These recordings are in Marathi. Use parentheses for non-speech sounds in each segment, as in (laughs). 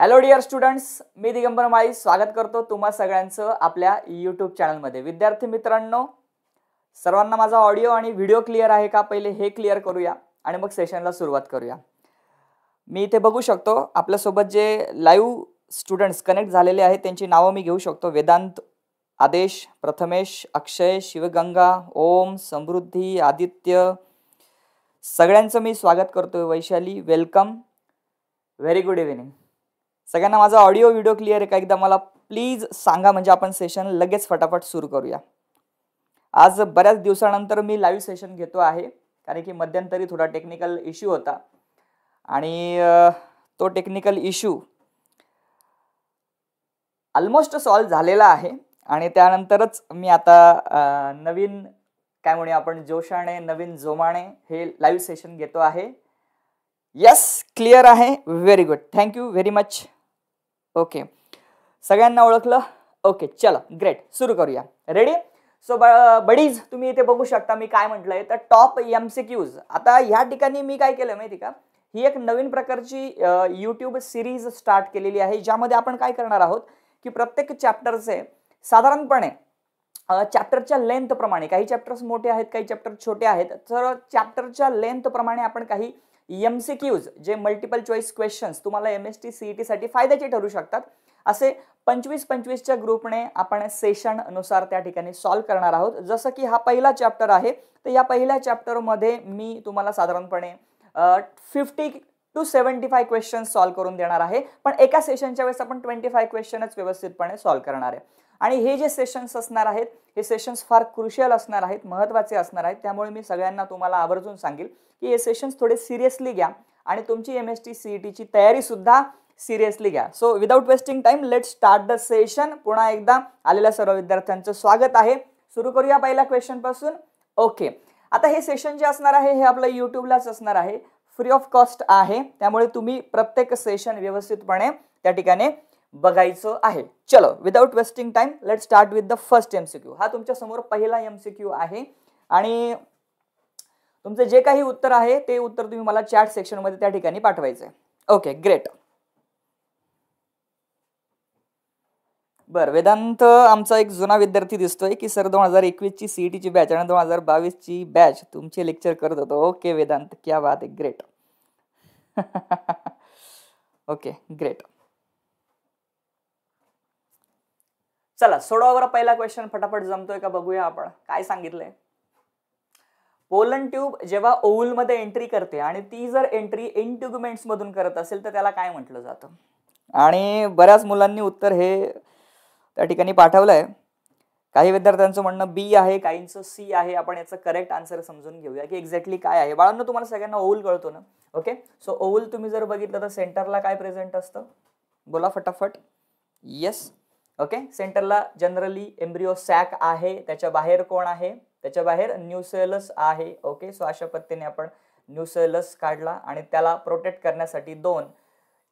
हॅलो डिअर स्टुडंट्स मी दिगंबर माळी स्वागत करतो तुम्हा सगळ्यांचं आपल्या यूट्यूब चॅनलमध्ये विद्यार्थी मित्रांनो सर्वांना माझा ऑडिओ आणि व्हिडिओ क्लिअर आहे का पहिले हे क्लिअर करूया आणि मग सेशनला सुरुवात करूया मी इथे बघू शकतो आपल्यासोबत जे लाईव्ह स्टुडंट्स कनेक्ट झालेले आहेत त्यांची नावं मी घेऊ शकतो वेदांत आदेश प्रथमेश अक्षय शिवगंगा ओम समृद्धी आदित्य सगळ्यांचं मी स्वागत करतो Vaishali welcome very good evening सगळ्यांना माझा ऑडिओ व्हिडिओ क्लिअर आहे का एकदा मला प्लीज सांगा म्हणजे आपण सेशन लगेच फटाफट सुरू करूया आज बऱ्याच दिवसानंतर मी लाईव्ह सेशन घेतो आहे कारण की मध्यंतरी थोडा टेक्निकल इश्यू होता आणि तो टेक्निकल इश्यू ऑलमोस्ट सॉल्व झालेला आहे आणि त्यानंतरच मी आता नवीन काय म्हणूया आपण जोशाने नवीन जोमाने हे लाईव्ह सेशन घेतो आहे यस क्लिअर आहे very good thank you very much okay सगळ्यांना ओळखलं ओके चला ग्रेट सुरू करूया रेडी सो बडीज तुम्ही इथे बघू शकता मी काय म्हटलंय तर टॉप एम सी क्यूज आता ह्या ठिकाणी मी काय केलं माहिती का ही एक नवीन प्रकारची यूट्यूब सिरीज स्टार्ट केलेली आहे ज्यामध्ये आपण काय करणार आहोत की प्रत्येक चॅप्टरचे साधारणपणे चॅप्टरच्या लेंथप्रमाणे काही चॅप्टर्स मोठे आहेत काही चॅप्टर छोटे आहेत तर चॅप्टरच्या लेंथप्रमाणे आपण काही एम सी क्यूज जे मल्टिपल चॉईस क्वेश्चन्स तुम्हाला M S T C E e टीसाठी फायद्याचे ठरू शकतात असे पंचवीस पंचवीसच्या ग्रुपने आपण सेशन त्या ठिकाणी सॉल्व करणार आहोत जसं की हा पहिला चॅप्टर आहे तर या पहिल्या चॅप्टरमध्ये मी तुम्हाला साधारणपणे fifty to seventy five question solve करून देणार आहे पण एका सेशनच्या वेळेस आपण ट्वेंटी फाय क्वेश्चनच व्यवस्थितपणे सॉल्व करणार आहे आणि हे जे सेशन्स असणार आहेत हे सेशन्स फार क्रुशियल असणार आहेत महत्त्वाचे असणार आहेत त्यामुळे मी सगळ्यांना तुम्हाला आवर्जून सांगेल की हे सेशन्स थोडे सिरियसली घ्या आणि तुमची M S T C E e टीची तयारीसुद्धा सिरियसली घ्या so without wasting time let start the session पुन्हा एकदा आलेल्या सर्व विद्यार्थ्यांचं स्वागत आहे सुरू करूया पहिल्या क्वेश्चनपासून ओके आता हे सेशन जे असणार आहे हे आपलं यूट्यूबलाच असणार आहे फ्री ऑफ कॉस्ट आहे त्यामुळे तुम्ही प्रत्येक सेशन व्यवस्थितपणे त्या ठिकाणी बघायचं आहे चलो without wasting time let start with the first M C Q हा तुमच्या समोर पहिला एम सी क्यू आहे आणि तुमचं जे काही उत्तर आहे ते उत्तर तुम्ही मला चॅट सेक्शनमध्ये त्या ठिकाणी पाठवायचं आहे ओके ग्रेट बर वेदांत आमचा एक जुना विद्यार्थी दिसतोय की सर दोन हजार एकवीसची सी ई e ची बॅच आणि दोन हजार बावीसची बॅच तुमचे लेक्चर करत होतो ओके वेदांत क्या बात आहे ग्रेट ओके ग्रेट चला सोडावर पहिला क्वेश्चन फटाफट जमतोय का बघूया आपण काय सांगितलंय पोलन ट्यूब जेव्हा मध्ये एंट्री करते आणि ती जर एंट्री मधून करत असेल तर त्याला काय म्हटलं जातं आणि बऱ्याच मुलांनी उत्तर हे त्या ठिकाणी पाठवलं आहे काही विद्यार्थ्यांचं म्हणणं बी आहे काहींचं सी आहे आपण याचं करेक्ट आन्सर समजून घेऊया की एक्झॅक्टली काय आहे बाळांना तुम्हाला सगळ्यांना ओहुल कळतो ना ओके सो ओल तुम्ही जर बघितलं तर सेंटरला काय प्रेझेंट असतं बोला फटाफट येस ओके सेंटरला जनरली एम्ब्रिओ सॅक आहे त्याच्या बाहेर कोण आहे त्याच्या बाहेर न्यूसेलस आहे ओके सो अशा पद्धतीने आपण न्यूसेलस काढला आणि त्याला प्रोटेक्ट करण्यासाठी दोन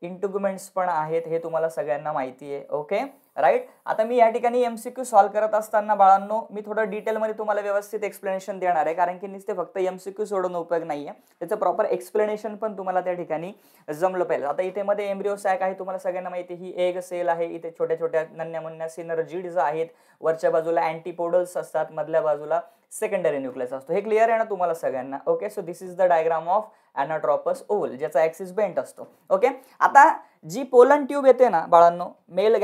इंटुगुमेंट्स पण आहेत हे तुम्हाला सगळ्यांना माहिती आहे ओके राईट आता मी या ठिकाणी एम सी क्यू सॉल्व्ह करत असताना बाळांनो मी थोडं डिटेलमध्ये तुम्हाला व्यवस्थित एक्सप्लेनेशन देणार आहे कारण की नुसते फक्त एम सी क्यू सोडून उपयोग नाही आहे त्याचं प्रॉपर एक्सप्लेनेशन पण तुम्हाला त्या ठिकाणी जमलं पाहिजे आता इथे मध्ये एम्ब्रिओ सॅक आहे तुम्हाला सगळ्यांना माहिती ही एग सेल आहे इथे छोट्या छोट्या नन्या मुन्या जीड्स आहेत वरच्या बाजूला अँटीपोडल्स असतात मधल्या बाजूला सेकंडरी न्यूक्लियस असतो हे क्लिअर आहे ना तुम्हाला सगळ्यांना okay so this is the diagram of anatropous ovule ज्याचा ॲक्सिस बेंट असतो ओके आता जी पोलन ट्यूब येते ना बाळांनो मेल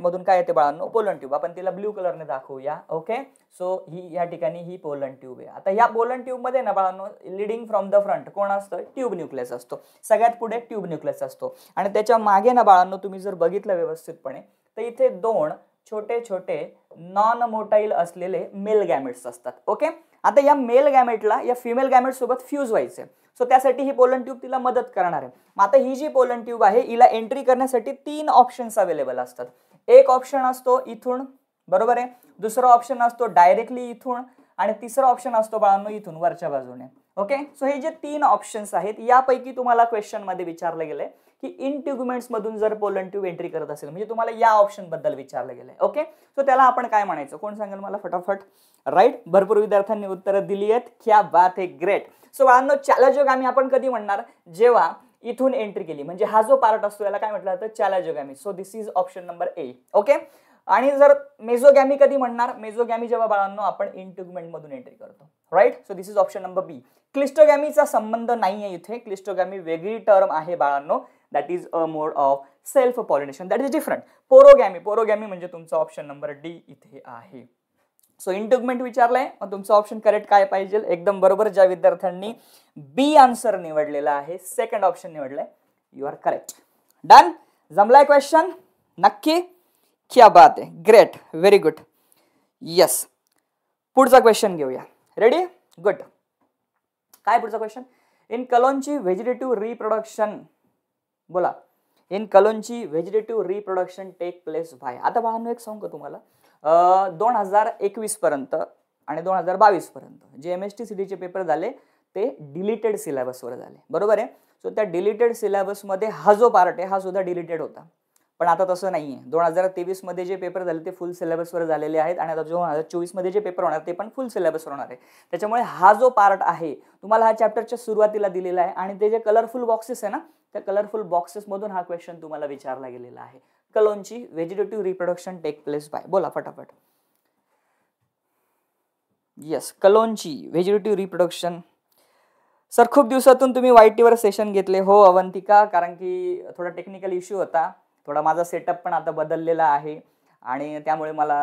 मधून काय येते बाळांनो पोलन ट्यूब आपण तिला ब्ल्यू कलरने दाखवूया ओके सो ही या ठिकाणी ही पोलन ट्यूब आहे आता या पोलन ट्यूबमध्ये ना बाळांनो लिडिंग फ्रॉम द फ्रंट कोण असतं ट्यूब न्यूक्लियस असतो सगळ्यात पुढे ट्यूब न्यूक्लियस असतो आणि त्याच्या मागे ना बाळांनो तुम्ही जर बघितलं व्यवस्थितपणे तर इथे दोन छोटे छोटे नॉन मोटाईल असलेले मेल गॅमेट्स असतात ओके आता या मेल गॅमेटला या फिमेल गॅमेट सोबत फ्यूज व्हायचे सो त्यासाठी ही पोलन ट्यूब तिला मदत करणार आहे मग आता ही जी पोलन ट्यूब आहे हिला एंट्री करण्यासाठी तीन ऑप्शन्स अवेलेबल असतात एक ऑप्शन असतो इथून बरोबर आहे दुसरा ऑप्शन असतो डायरेक्टली इथून आणि तिसरा ऑप्शन असतो बाळांनो इथून वरच्या बाजूने ओके सो हे जे तीन ऑप्शन्स आहेत यापैकी तुम्हाला क्वेश्चनमध्ये विचारलं गेलं की इन मधून जर पोलन ट्यूब एंट्री करत असेल म्हणजे तुम्हाला या ऑप्शनबद्दल विचारलं गेलं ओके सो त्याला आपण काय म्हणायचं कोण सांगेल मला फटाफट राईट भरपूर विद्यार्थ्यांनी उत्तरं दिली आहेत क्या बात हे ग्रेट सो बाळांनो आम्ही आपण कधी म्हणणार जेव्हा इथून एंट्री केली म्हणजे हा जो पार्ट असतो त्याला काय म्हटलं जातं chalazogamy so this is option number A okay आणि जर मेझोगॅमी कधी म्हणणार मेझोगॅमी जेव्हा बाळांनो आपण मधून एंट्री करतो right so this is option number B क्लिस्टोगॅमीचा संबंध नाही आहे इथे क्लिस्टोगॅमी वेगळी टर्म आहे बाळांनो that is a mode of self pollination that is different porogamy porogamy म्हणजे तुमचा ऑप्शन नंबर डी इथे आहे सो इंटुगमेंट विचारलाय मग तुमचं ऑप्शन करेक्ट काय पाहिजे एकदम बरोबर ज्या विद्यार्थ्यांनी बी आन्सर निवडलेला आहे सेकंड ऑप्शन निवडलाय यू आर करेक्ट डन जमलाय क्वेश्चन नक्की क्या बात आहे ग्रेट व्हेरी गुड येस पुढचा क्वेश्चन घेऊया रेडी गुड काय पुढचा question in Kalanchoe vegetative reproduction बोला in Kalanchoe vegetative reproduction take place by आता बघा एक सांगू का तुम्हाला दोन हजार एकवीसपर्यंत आणि दोन हजार बावीसपर्यंत जे एम एस टी सी डीचे पेपर झाले ते डिलिटेड सिलेबसवर झाले बरोबर आहे सो त्या डिलिटेड सिलेबसमध्ये हा जो पार्ट आहे हा सुद्धा डिलिटेड होता पण आता तसं नाही आहे दोन हजार तेवीसमध्ये जे पेपर झाले ते फुल सिलेबसवर झालेले आहेत आणि आता दोन हजार चोवीसमध्ये जे पेपर होणार ते पण फुल सिलेबसवर होणार आहे त्याच्यामुळे हा जो पार्ट आहे तुम्हाला हा चॅप्टरच्या सुरुवातीला दिलेला आहे आणि ते जे कलरफुल बॉक्सेस आहे ना त्या कलरफुल बॉक्सेसमधून हा क्वेश्चन तुम्हाला विचारला गेलेला आहे Kalanchoe vegetative reproduction take place by बोला फटाफट yes Kalanchoe vegetative reproduction sir खूप दिवसातून तुम्ही वाय टीवर सेशन घेतले हो अवंतिका कारण की थोडा टेक्निकल इश्यू होता थोडा माझा सेटअप पण आता बदललेला आहे आणि त्यामुळे मला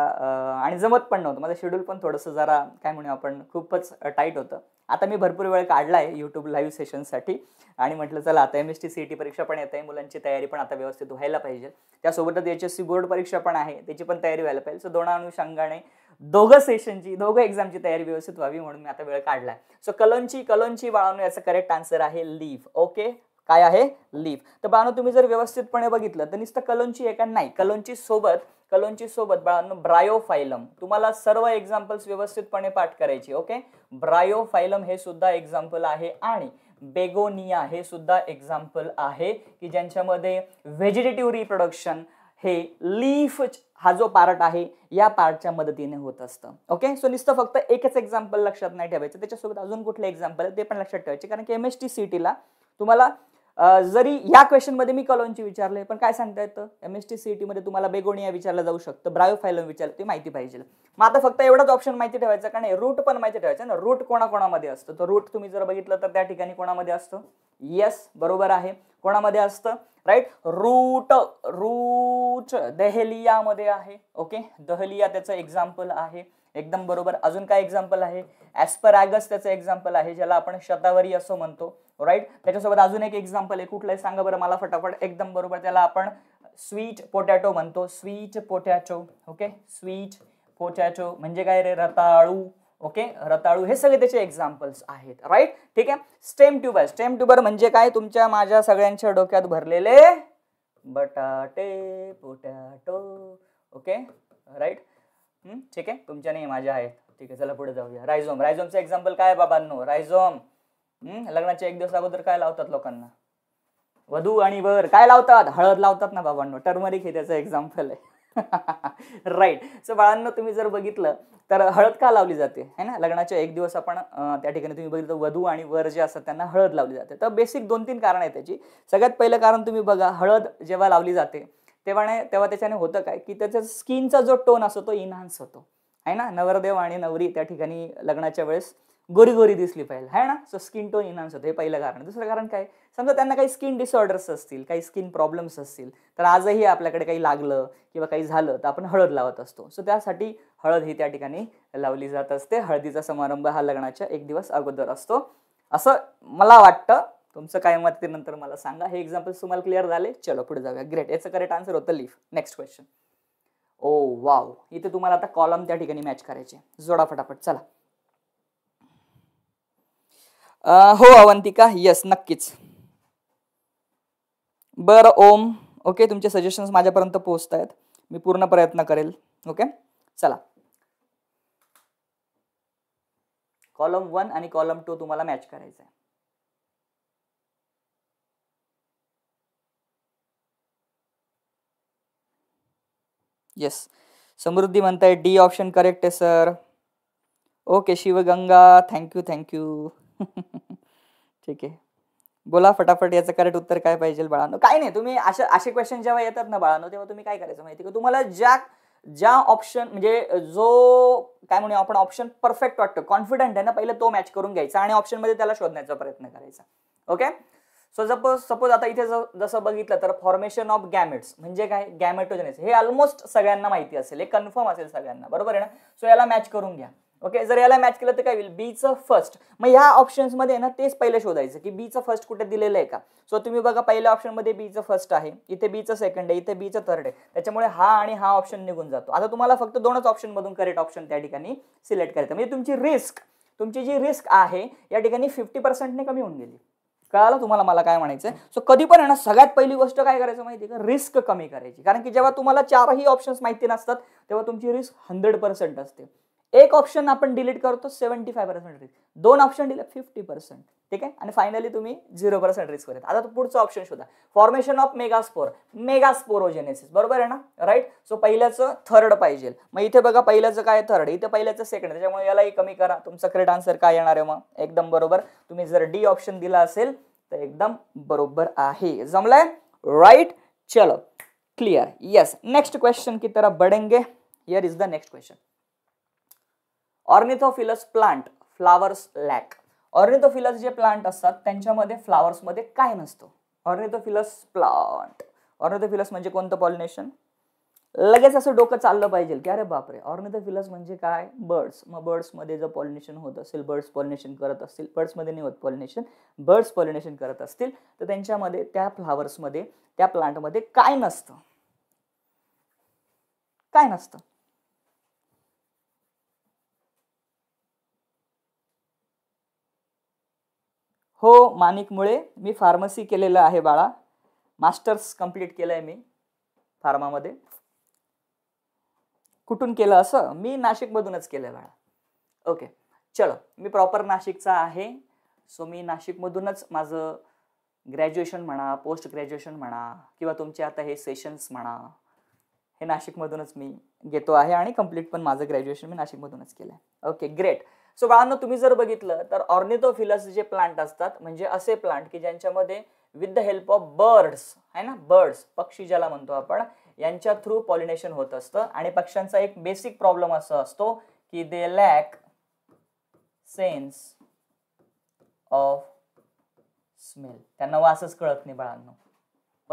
आणि जमत पण नव्हतं माझं शेड्यूल पण थोडंसं जरा काय म्हणू आपण खूपच टाईट होतं आता मी भरपूर वेळ काढला आहे यूट्यूब लाईव्ह सेशनसाठी आणि म्हटलं चला आता M S T C T परीक्षा पण येत आहे मुलांची तयारी पण आता व्यवस्थित व्हायला पाहिजे त्यासोबतच एच एस सी बोर्ड परीक्षा पण आहे त्याची पण तयारी व्हायला पाहिजे सो दोन अनुषंगाने दोघं सेशनची दोघं एक्झामची तयारी व्यवस्थित व्हावी म्हणून मी आता वेळ काढला आहे सो कलोनची कलोंची बाळानू याचं करेक्ट आन्सर आहे लीफ ओके काय आहे लीव्ह तर बाणू तुम्ही जर व्यवस्थितपणे बघितलं तर नुसतं कलोंची का नाही कलोनची सोबत कलोंची सोबत बाळांनो ब्रायोफायलम तुम्हाला सर्व एक्झाम्पल्स व्यवस्थितपणे पाठ करायची ओके ब्रायोफायलम हे सुद्धा एक्झाम्पल आहे आणि बेगोनिया हे सुद्धा एक्झाम्पल आहे की ज्यांच्यामध्ये व्हेजिटेटिव्ह रिप्रोडक्शन हे लीफ हा जो पार्ट आहे या पार्टच्या मदतीने होत असतं ओके सो नुसतं फक्त एकच एक्झाम्पल लक्षात नाही ठेवायचं त्याच्यासोबत अजून कुठले एक्झाम्पल ते पण लक्षात ठेवायचे कारण की एम तुम्हाला जरी या क्वेश्चनमध्ये मी ची विचारले पण काय सांगता येतं एम एस टी सी मध्ये तुम्हाला बेगोनिया विचारलं जाऊ शकतं ब्रायोफायलम विचारलं ते माहिती पाहिजे मग आता फक्त एवढाच ऑप्शन माहिती ठेवायचा कारण रूट पण माहिती ठेवायचं ना रूट कोणाकोणामध्ये असतं तर रूट तुम्ही जर बघितलं तर त्या ठिकाणी कोणामध्ये असतं येस बरोबर आहे कोणामध्ये असतं राईट रूट रूट दहलियामध्ये आहे ओके दहलिया त्याचं एक्झाम्पल आहे एकदम बरोबर अजून काय एक्झाम्पल आहे ॲस्परॅगस त्याचं एक्झाम्पल आहे ज्याला आपण शतावरी असं म्हणतो राईट त्याच्यासोबत अजून एक एक्झाम्पल आहे कुठलं सांगा बरं मला फटाफट एकदम बरोबर त्याला आपण स्वीट पोटॅटो म्हणतो sweet potato okay sweet potato म्हणजे काय रे रताळू ओके रताळू हे सगळे त्याचे एक्झाम्पल्स आहेत राईट ठीक आहे स्टेम ट्युबर स्टेम ट्युबर म्हणजे काय तुमच्या माझ्या सगळ्यांच्या डोक्यात भरलेले बटाटे पोटॅटो ओके राईट ठीक आहे तुमच्या नाही माझ्या आहेत ठीक आहे चला पुढे जाऊया रायझोम रायझोमचं एक्झाम्पल काय बाबांनो रायझोम लग्नाच्या एक दिवस अगोदर काय लावतात लोकांना वधू आणि वर काय लावतात हळद लावतात ना बाबांनो टर्मरिक हे त्याचं एक्झाम्पल आहे राईट सो बाळांना तुम्ही जर बघितलं तर हळद का लावली जाते है ना लग्नाच्या एक दिवस आपण त्या ठिकाणी तुम्ही बघितलं वधू आणि वर जे असतात त्यांना हळद लावली जाते तर बेसिक दोन तीन कारण आहे त्याची सगळ्यात पहिलं कारण तुम्ही बघा हळद जेव्हा लावली जाते तेव्हा तेव्हा त्याच्याने होतं काय की त्याचा स्किनचा जो टोन असतो तो इन्हान्स होतो आहे ना नवरदेव आणि नवरी त्या ठिकाणी लग्नाच्या वेळेस गोरी गोरी दिसली पाहिजे आहे ना सो स्किन टोन इन्हान्स होतो हे पहिलं कारण दुसरं कारण काय समजा त्यांना काही स्किन डिसऑर्डर्स असतील काही स्किन प्रॉब्लेम्स असतील तर आजही आपल्याकडे काही लागलं किंवा काही झालं तर आपण हळद लावत असतो सो त्यासाठी हळद ही त्या ठिकाणी लावली जात असते हळदीचा समारंभ हा लग्नाच्या एक दिवस अगोदर असतो असं मला वाटतं तुमचं काय मत ते नंतर मला सांगा हे एक्झाम्पल तुम्हाला क्लिअर झाले चलो पुढे जाऊया ग्रेट याचं करेक्ट आन्सर होतं leaf next question oh wow इथे तुम्हाला आता कॉलम त्या ठिकाणी मॅच करायचे जोडा फटाफट चला हो अवंतिका येस नक्कीच बरं ओम ओके तुमचे सजेशन्स माझ्यापर्यंत पोहोचत आहेत मी पूर्ण प्रयत्न करेल ओके चला कॉलम वन आणि कॉलम टू तुम्हाला मॅच करायचं आहे येस समृद्धी म्हणताय डी ऑप्शन करेक्ट आहे sir okay Shivganga thank you thank you ठीक आहे बोला फटाफट याचं करेक्ट उत्तर काय पाहिजे बाळानो काय नाही तुम्ही अशा असे क्वेश्चन जेव्हा येतात ना बाळांनो तेव्हा तुम्ही काय करायचं माहिती का तुम्हाला ज्या ज्या ऑप्शन म्हणजे जो काय म्हणूया आपण ऑप्शन परफेक्ट वाटतो कॉन्फिडंट आहे ना पहिले तो मॅच करून घ्यायचा आणि ऑप्शनमध्ये त्याला शोधण्याचा प्रयत्न करायचा ओके सो सपोज सपोज आता इथे जसं बघितलं तर फॉर्मेशन ऑफ गॅमेट्स म्हणजे काय गॅमेटोजेनेस हे ऑलमोस्ट सगळ्यांना माहिती असेल हे कन्फर्म असेल सगळ्यांना बरोबर आहे ना सो याला मॅच करून घ्या ओके जर याला मॅच केलं तर काय होईल बीचं फर्स्ट मग ह्या ऑप्शन्समध्ये ना तेच पहिले शोधायचं की बीचं फर्स्ट कुठे दिलेलं आहे का सो तुम्ही बघा पहिल्या ऑप्शनमध्ये बीचं फर्स्ट आहे इथे बीचं सेकंड आहे इथे बीचं थर्ड आहे त्याच्यामुळे हा आणि हा ऑप्शन निघून जातो आता तुम्हाला फक्त दोनच ऑप्शनमधून करेक्ट ऑप्शन त्या ठिकाणी सिलेक्ट करायचं म्हणजे तुमची रिस्क तुमची जी रिस्क आहे या ठिकाणी फिफ्टी पर्सेंटने कमी होऊन गेली कळालं तुम्हाला मला काय म्हणायचं सो कधी पण आहे सगळ्यात पहिली गोष्ट काय करायचं माहिती का रिस्क कमी करायची कारण की जेव्हा तुम्हाला चारही ऑप्शन्स माहिती नसतात तेव्हा तुमची रिस्क हंड्रेड पर्सेंट असते एक ऑप्शन आपण डिलीट करतो सेव्हन्टी फाय पर्सेंट रिस्क दोन ऑप्शन दिले फिफ्टी पर्सेंट ठीक आहे आणि फायनली तुम्ही झिरो पर्सेंट रिस्क करत आता पुढचं ऑप्शन शोधा फॉर्मेशन ऑफ मेगास्पोर मेगास्पोरोजेनेसिस बरोबर आहे ना राईट सो पहिल्याचं थर्ड पाहिजे मग इथे बघा पहिल्याचं काय थर्ड इथे पहिल्याचं सेकंड त्याच्यामुळे यालाही कमी करा तुमचं करेक्ट आन्सर काय येणार आहे मग एकदम बरोबर तुम्ही जर डी ऑप्शन दिला असेल तर एकदम बरोबर आहे जमलाय राईट चलो क्लियर यस नेक्स्ट क्वेश्चन की तरफ बडेंगे here is the next question ornithophilous plant flowers lack ornithophilous जे प्लांट असतात त्यांच्यामध्ये फ्लावर्समध्ये काय नसतं ऑर्निथोफिलस प्लांट ऑर्निथोफिलस म्हणजे कोणतं पॉलिनेशन लगेच असं डोकं चाललं पाहिजे की अरे बापरे ऑर्निथोफिलस म्हणजे काय बर्ड्स मग बर्ड्समध्ये जर पॉलिनेशन होत असेल बर्ड्स पॉलिनेशन करत असतील बर्ड्समध्ये नाही होत पॉलिनेशन बर्ड्स पॉलिनेशन करत असतील तर त्यांच्यामध्ये त्या फ्लावर्समध्ये त्या प्लांटमध्ये काय नसतं काय नसतं हो मानिक मुळे मी फार्मसी केलेलं आहे बाळा मास्टर्स कंप्लीट केलं आहे मी फार्मामध्ये कुठून केलं असं मी नाशिकमधूनच केलं आहे बाळा ओके चलो मी प्रॉपर नाशिकचा आहे सो मी नाशिकमधूनच माझं ग्रॅज्युएशन म्हणा पोस्ट ग्रॅज्युएशन म्हणा किंवा तुमचे आता हे सेशन्स म्हणा हे नाशिकमधूनच मी घेतो आहे आणि कंप्लीट पण माझं ग्रॅज्युएशन मी नाशिकमधूनच केलं आहे ओके ग्रेट सो बाळांनो तुम्ही जर बघितलं तर ऑर्निथोफिलस जे प्लांट असतात म्हणजे असे प्लांट की ज्यांच्यामध्ये with the help of birds आहे ना बर्ड्स पक्षी ज्याला म्हणतो आपण यांच्या थ्रू पॉलिनेशन होत असतं आणि पक्ष्यांचा एक बेसिक प्रॉब्लेम असा असतो की they lack sense of smell त्यांना वासच कळत नाही बाळांनो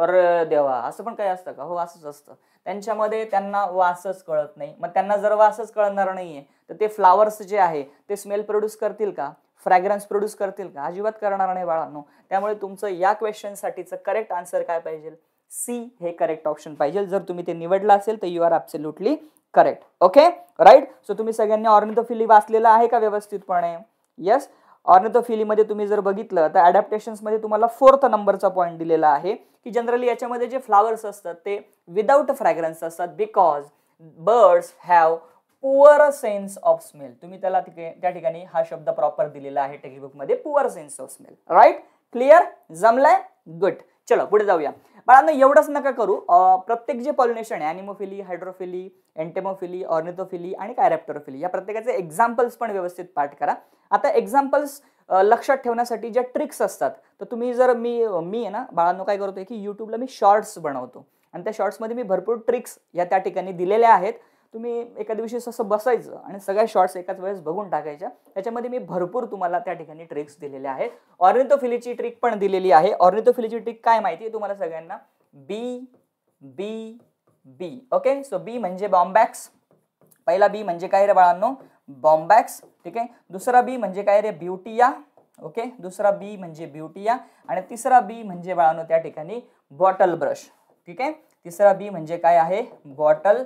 अरे देवा असं पण काही असतं का हो असंच असतं त्यांच्यामध्ये त्यांना वासच कळत नाही मग त्यांना जर वासच कळणार नाहीये तर ते फ्लावर्स जे आहे ते स्मेल प्रोड्यूस करतील का फ्रॅग्रन्स प्रोड्यूस करतील का अजिबात करणार नाही बाळांनो त्यामुळे तुमचं या क्वेश्चनसाठीचं करेक्ट आन्सर काय पाहिजे सी हे करेक्ट ऑप्शन पाहिजे जर तुम्ही ते निवडलं असेल तर you are absolutely correct okay right so तुम्ही सगळ्यांनी ऑर्निथोफिली वाचलेलं आहे का व्यवस्थितपणे येस ऑर्निथोफिलीमध्ये तुम्ही जर बघितलं तर मध्ये तुम्हाला फोर्थ नंबरचा पॉईंट दिलेला आहे की जनरली याच्यामध्ये जे फ्लावर्स असतात ते विदाऊट फ्रॅग्रन्स असतात because birds have poor sense of smell तुम्ही त्याला त्या ठिकाणी हा शब्द प्रॉपर दिलेला आहे टेक्स्टबुकमध्ये poor sense of smell right clear जमलाय गुड चलो पुढे जाऊया बाळांना एवढंच नका करू प्रत्येक जे पॉलिनेशन आहे अॅनिमोफिली हायड्रोफिली एन्टेमोफिली ऑर्निथोफिली आणि कायरॅप्टोरोफिली या प्रत्येकाचे एक्झाम्पल्स पण व्यवस्थित पाठ करा आता एक्झाम्पल्स लक्षात ठेवण्यासाठी ज्या ट्रिक्स असतात तर तुम्ही जर मी मी आहे ना बाळांनो काय करतो की यूट्यूबला मी शॉर्ट्स बनवतो आणि त्या शॉर्ट्समध्ये मी भरपूर ट्रिक्स या त्या ठिकाणी दिलेल्या आहेत तुम्ही एका दिवशी असं बसायचं आणि सगळ्या शॉर्ट्स एकाच वेळेस बघून टाकायच्या त्याच्यामध्ये मी भरपूर तुम्हाला त्या ठिकाणी ट्रिक्स दिलेल्या आहेत ऑर्निथोफिलीची ट्रिक पण दिलेली आहे ऑर्निथोफिलीची ट्रिक काय माहिती आहे तुम्हाला सगळ्यांना बी बी बी ओके सो बी म्हणजे बॉम्बॅक्स पहिला बी म्हणजे काय रे बाळांनो बॉम्बॅक्स ठीक आहे दुसरा बी म्हणजे काय रे ब्युटिया ओके दुसरा बी म्हणजे ब्युटिया आणि तिसरा बी म्हणजे बाळांनो त्या ठिकाणी बॉटल ब्रश ठीक आहे तिसरा बी म्हणजे काय आहे बॉटल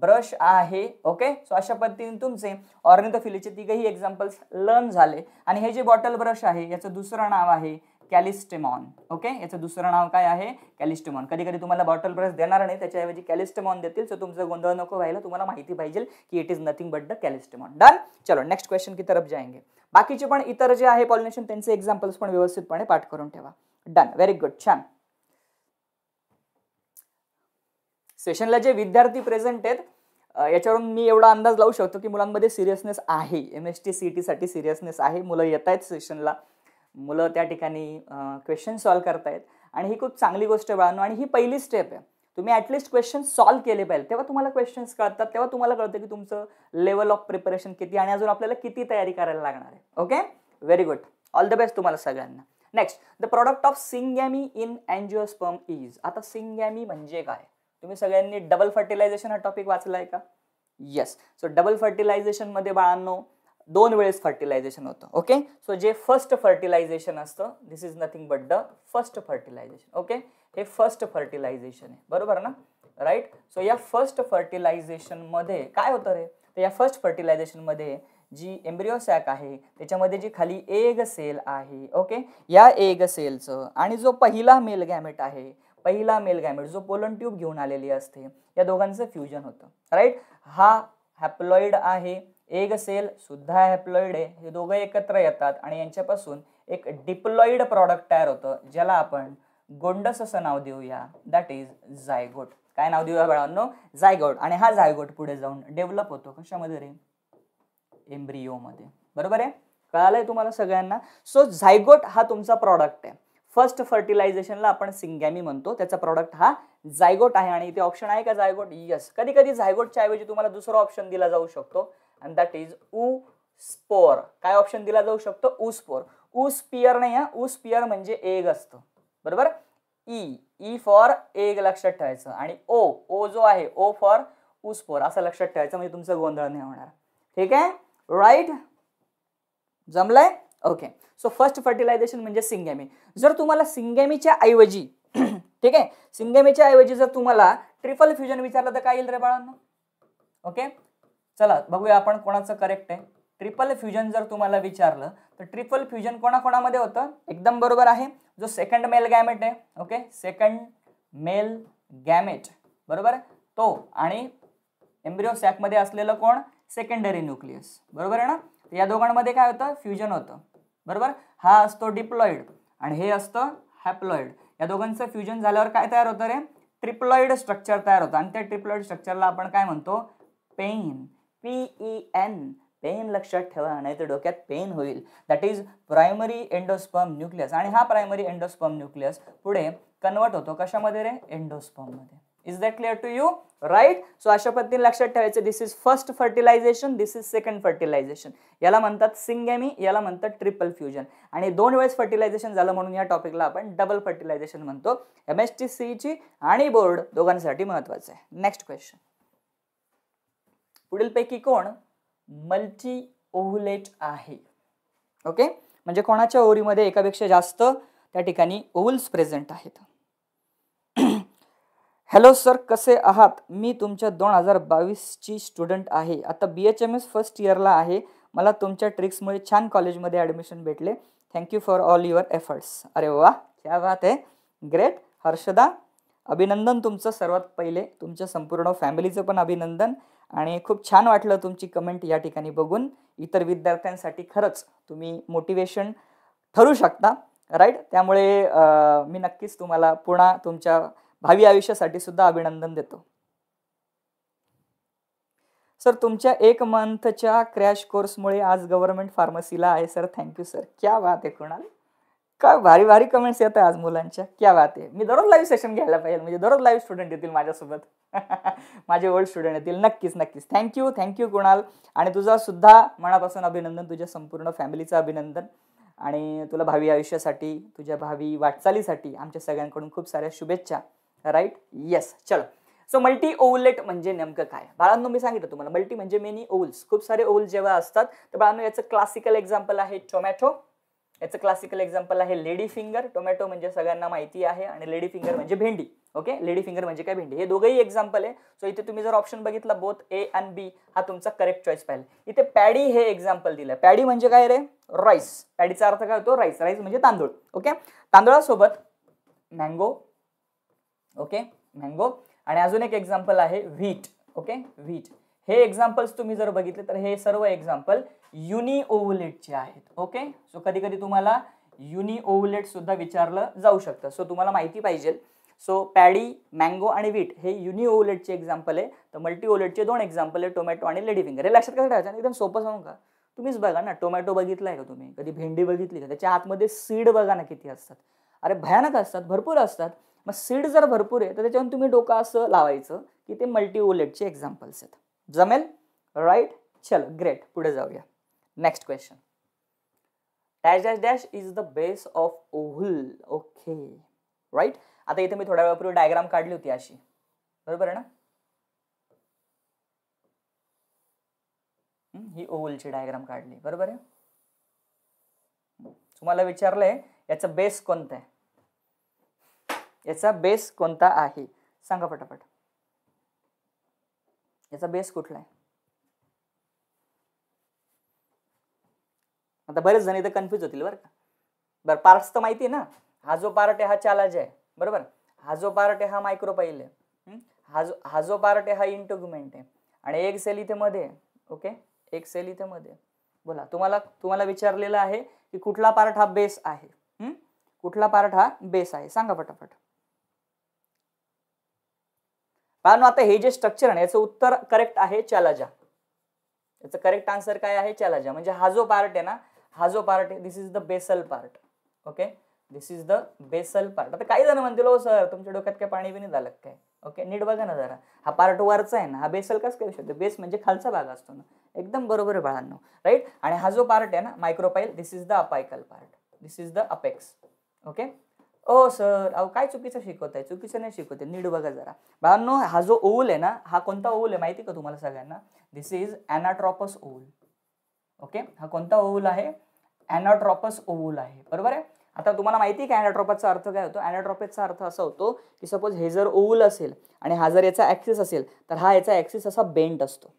ब्रश आहे ओके सो अशा पद्धतीने तुमचे ऑर्निथोफिलीचे तिघही एक्झाम्पल्स लर्न झाले आणि हे जे बॉटल ब्रश आहे याचं दुसरं नाव आहे कॅलिस्टेमॉन ओके याचं दुसरं नाव काय आहे कॅलिस्टेमॉन कधी कधी तुम्हाला बॉटल ब्रश देणार नाही त्याच्याऐवजी कॅलिस्टेमॉन देतील सो तुमचं गोंधळ नको व्हायला तुम्हाला माहिती पाहिजे की it is nothing but the callistemon done चलो नेक्स्ट क्वेश्चन की तरफ जायंगे बाकीचे पण इतर जे आहे पॉलिनेशन त्यांचे एक्झाम्पल्स पण व्यवस्थितपणे पाठ करून ठेवा डन व्हेरी गुड छान सेशनला जे विद्यार्थी प्रेझेंट आहेत याच्यावरून मी एवढा अंदाज लावू शकतो की मुलांमध्ये सिरियसनेस आहे एम एस टी सी साठी सिरियसनेस आहे मुलं येत आहेत सेशनला मुलं त्या ठिकाणी क्वेश्चन सॉल्व करतायत आणि ही खूप चांगली गोष्ट बाळांनो आणि ही पहिली स्टेप आहे तुम्ही ॲटलिस्ट क्वेश्चन सॉल्व्ह केले पाहिजे तेव्हा तुम्हाला क्वेश्चन्स कळतात तेव्हा तुम्हाला कळतं की तुमचं लेवल ऑफ प्रिपरेशन किती आणि अजून आपल्याला किती तयारी करायला लागणार आहे okay very good all the best तुम्हाला सगळ्यांना next the product of syngamy in angiosperm is आता सिंगॅमी म्हणजे काय तुम्ही सगळ्यांनी डबल फर्टिलायझेशन हा टॉपिक वाचला आहे का येस सो डबल फर्टिलायझेशनमध्ये बाळांनो दोन वेळेस फर्टिलायझेशन होतं ओके सो जे फर्स्ट फर्टिलायझेशन असतं this is nothing but the first fertilization okay हे फर्स्ट फर्टिलायझेशन आहे बरोबर ना राईट सो या फर्स्ट फर्टिलायझेशनमध्ये काय होतं रे तर या फर्स्ट फर्टिलायझेशनमध्ये जी एम्ब्रिओसॅक आहे त्याच्यामध्ये जी खाली एग सेल आहे ओके या एग सेलचं आणि जो पहिला मेल गॅमेट आहे पहिला मेल गॅमेट जो पोलन ट्यूब घेऊन आलेली असते या दोघांचं फ्युजन होतं राईट हा हॅप्लॉइड आहे एग सेल सुद्धा हॅप्लॉइड आहे हे दोघं एकत्र येतात आणि यांच्यापासून एक डिप्लॉइड प्रॉडक्ट तयार होतं ज्याला आपण गोंडस असं नाव देऊया दॅट इज झायगोट काय नाव देऊया बाळांनो झायगोट आणि हा झायगोट पुढे जाऊन डेव्हलप होतो कशामध्ये रे मध्ये बरोबर आहे कळालंय तुम्हाला सगळ्यांना सो झायगोट हा तुमचा प्रॉडक्ट आहे फर्स्ट फर्टिलायझेशनला आपण सिंगॅमी म्हणतो त्याचा प्रॉडक्ट हा जायगोट आहे आणि इथे ऑप्शन आहे का जायगोट यस कधी कधी झायगोटच्या ऐवजी तुम्हाला दुसरा ऑप्शन दिला जाऊ शकतो आणि दॅट इज ऊ स्पोअर काय ऑप्शन दिला जाऊ शकतो स्पोर ऊ स्पियर नाही हा ऊ पियर म्हणजे एग असतं बरोबर ई ई फॉर एग लक्षात ठेवायचं आणि ओ ओ जो आहे ओ फॉर स्पोर असं लक्षात ठेवायचं म्हणजे तुमचं गोंधळ नाही होणार ठीक आहे राईट जमलंय ओके सो फर्स्ट फर्टिलायझेशन म्हणजे सिंगॅमी जर तुम्हाला सिंगॅमीच्या ऐवजी (clears throat) ठीक आहे सिंगॅमीच्या ऐवजी जर तुम्हाला ट्रिपल फ्युजन विचारलं तर काय येईल रे बाळांना ओके चला बघूया आपण कोणाचं करेक्ट आहे ट्रिपल फ्युजन जर तुम्हाला विचारलं तर ट्रिपल फ्युजन कोणाकोणामध्ये होतं एकदम बरोबर आहे जो सेकंड मेल गॅमेट आहे ओके सेकंड मेल गॅमेट बरोबर तो आणि एम्ब्रिओ सॅकमध्ये असलेलं कोण सेकंडरी न्यूक्लियस बरोबर आहे ना या दोघांमध्ये काय होतं फ्युजन होतं बरोबर हा असतो डिप्लॉईड आणि हे असतं हॅप्लॉईड या दोघांचं फ्युजन झाल्यावर काय तयार होतं रे ट्रिप्लॉईड स्ट्रक्चर तयार होतं आणि त्या ट्रिप्लॉईड स्ट्रक्चरला आपण काय म्हणतो pen P E N pen लक्षात ठेवा नाही तर डोक्यात पेन होईल that is primary endosperm nucleus आणि हा प्रायमरी एंडोस्पर्म न्यूक्लियस पुढे कन्वर्ट होतो कशामध्ये रे मध्ये is that clear to you right so अशा पद्धतीने लक्षात ठेवायचं this is first fertilization this is second fertilization याला म्हणतात सिंगेमी याला म्हणतात ट्रिपल फ्युजन आणि दोन वेळेस फर्टिलायझेशन झालं म्हणून या टॉपिकला आपण डबल फर्टिलायझेशन म्हणतो एम एस टी सीची आणि बोर्ड दोघांसाठी महत्वाचं आहे नेक्स्ट क्वेश्चन पुढीलपैकी कोण मल्टी ओहुलेट आहे ओके म्हणजे कोणाच्या ओरीमध्ये एकापेक्षा जास्त त्या ठिकाणी ओव्हल्स प्रेझेंट आहेत (clears throat) हॅलो सर कसे आहात मी तुमच्या दोन हजार बावीसची स्टुडंट आहे आता B H M S first इयरला आहे मला तुमच्या ट्रिक्समुळे छान कॉलेजमध्ये ॲडमिशन भेटले thank you for all your efforts अरे वा क्या बात आहे ग्रेट हर्षदा अभिनंदन तुमचं सर्वात पहिले तुमच्या संपूर्ण फॅमिलीचं पण अभिनंदन आणि खूप छान वाटलं तुमची कमेंट या ठिकाणी बघून इतर विद्यार्थ्यांसाठी खरंच तुम्ही मोटिवेशन ठरू शकता राईट त्यामुळे मी नक्कीच तुम्हाला पुन्हा तुमच्या भावी आयुष्यासाठी सुद्धा अभिनंदन देतो सर तुमच्या एक मंथच्या क्रॅश कोर्समुळे आज गव्हर्नमेंट फार्मसीला आहे सर थँक्यू सर क्या बात आहे कुणाल काय भारी भारी कमेंट्स येत आज मुलांच्या क्या बात आहे मी दररोज लाईव्ह सेशन घ्यायला पाहिजे म्हणजे दररोज लाईव्ह स्टुडंट येतील माझ्यासोबत (laughs) माझे ओल्ड स्टुडंट येतील नक्कीच नक्कीच थँक्यू थँक्यू कुणाल आणि तुझा सुद्धा मनापासून अभिनंदन तुझ्या संपूर्ण फॅमिलीचं अभिनंदन आणि तुला भावी आयुष्यासाठी तुझ्या भावी वाटचालीसाठी आमच्या सगळ्यांकडून खूप साऱ्या शुभेच्छा राईट येस चलो सो मल्टी ओवलेट म्हणजे नेमकं काय बाळांनो मी सांगितलं तुम्हाला मल्टी म्हणजे मेनी ओल्स खूप सारे ओल्स जेव्हा असतात तर बाळांनो याचं क्लासिकल एक्झाम्पल आहे टोमॅटो याचं क्लासिकल एक्झाम्पल आहे लेडी फिंगर टोमॅटो म्हणजे सगळ्यांना माहिती आहे आणि लेडी फिंगर म्हणजे भेंडी ओके लेडी फिंगर म्हणजे काय भेंडी हे दोघंही एक्झाम्पल आहे सो इथे तुम्ही जर ऑप्शन बघितला बोथ ए अँड बी हा तुमचा करेक्ट चॉईस पाहिजे इथे पॅडी हे एक्झाम्पल दिलं पॅडी म्हणजे काय रे राईस पॅडीचा अर्थ काय होतो राईस राईस म्हणजे तांदूळ ओके तांदळासोबत मँगो ओके मँगो आणि अजून एक एक्झाम्पल आहे व्हीट ओके व्हीट हे एक्झाम्पल्स तुम्ही जर बघितले तर हे सर्व एक्झाम्पल युनिओव्हलेटचे आहेत ओके सो कधी कधी तुम्हाला युनिओव्हलेट सुद्धा विचारलं जाऊ शकतं सो तुम्हाला माहिती पाहिजे सो पॅडी मँगो आणि वीट हे युनिओव्हलेटचे एक्झाम्पल आहे तर ओव्हलेटचे दोन एक्झाम्पल आहे टोमॅटो आणि लेडी फिंगर हे लक्षात कसं ठेवायचं एकदम सोपं सांगू का तुम्हीच बघा ना टोमॅटो बघितला आहे का तुम्ही कधी भेंडी बघितली का त्याच्या आतमध्ये सीड बघा ना किती असतात अरे भयानक असतात भरपूर असतात मग सीड जर भरपूर आहे तर त्याच्यावर तुम्ही डोका असं लावायचं की ते मल्टीओलेटचे एक्झाम्पल्स आहेत जमेल राईट चल ग्रेट पुढे जाऊया next question dash dash dash is the base of ovule okay right आता इथे मी थोड्या वेळापूर्वी डायग्राम काढली होती अशी बरोबर आहे ना ही ओहुलची डायग्राम काढली बरोबर आहे तुम्हाला विचारलंय याचा बेस कोणता आहे याचा बेस कोणता आहे सांगा पटापट याचा बेस कुठला आहे आता बरेच जण इथं कन्फ्यूज होतील बरं का बरं पार्ट्स तर माहिती आहे ना हा जो पार्ट आहे हा चालाज आहे बरोबर हा जो पार्ट आहे हा मायक्रोपाईल आहे हा जो हा जो पार्ट आहे हा इंटोग्युमेंट आहे आणि एक सेल इथे मध्ये ओके एक सेल इथे मध्ये बोला तुम्हाला तुम्हाला विचारलेलं आहे की कुठला पार्ट हा बेस आहे कुठला पार्ट हा बेस आहे सांगा फटाफट कारण आता हे जे स्ट्रक्चर आहे याचं उत्तर करेक्ट आहे चॅलाजा याचं करेक्ट आन्सर काय आहे चॅलाजा म्हणजे हा जो पार्ट आहे ना हा जो पार्ट आहे this is the basal part okay this is the basal part आता काही जण म्हणतील हो सर तुमच्या डोक्यात काय पाणी बिनी झालं काय ओके नीट बघा ना जरा हा पार्ट वरचा आहे ना हा बेसल कस करू शकतो बेस म्हणजे खालचा भाग असतो ना एकदम बरोबर बाळांनो राईट आणि हा जो पार्ट आहे ना micropyle this is the apical part this is the apex okay ओ सर अहो काय चुकीचं शिकवत आहे चुकीचं नाही शिकवते नीड बघा जरा बाळांनो हा जो ओल आहे ना हा कोणता ओल आहे माहिती का तुम्हाला सगळ्यांना दिस इज अॅनाट्रॉपस ओल ओके हा कोणता ओल आहे अनाट्रॉपस ओल आहे बरोबर आहे आता तुम्हाला माहिती आहे की अनाट्रॉपसचा अर्थ काय होतो अनाट्रॉपिकचा अर्थ असा होतो की सपोज हे जर ओल असेल आणि हा जर याचा ॲक्सिस असेल तर हा याचा ॲक्सिस असा बेंट असतो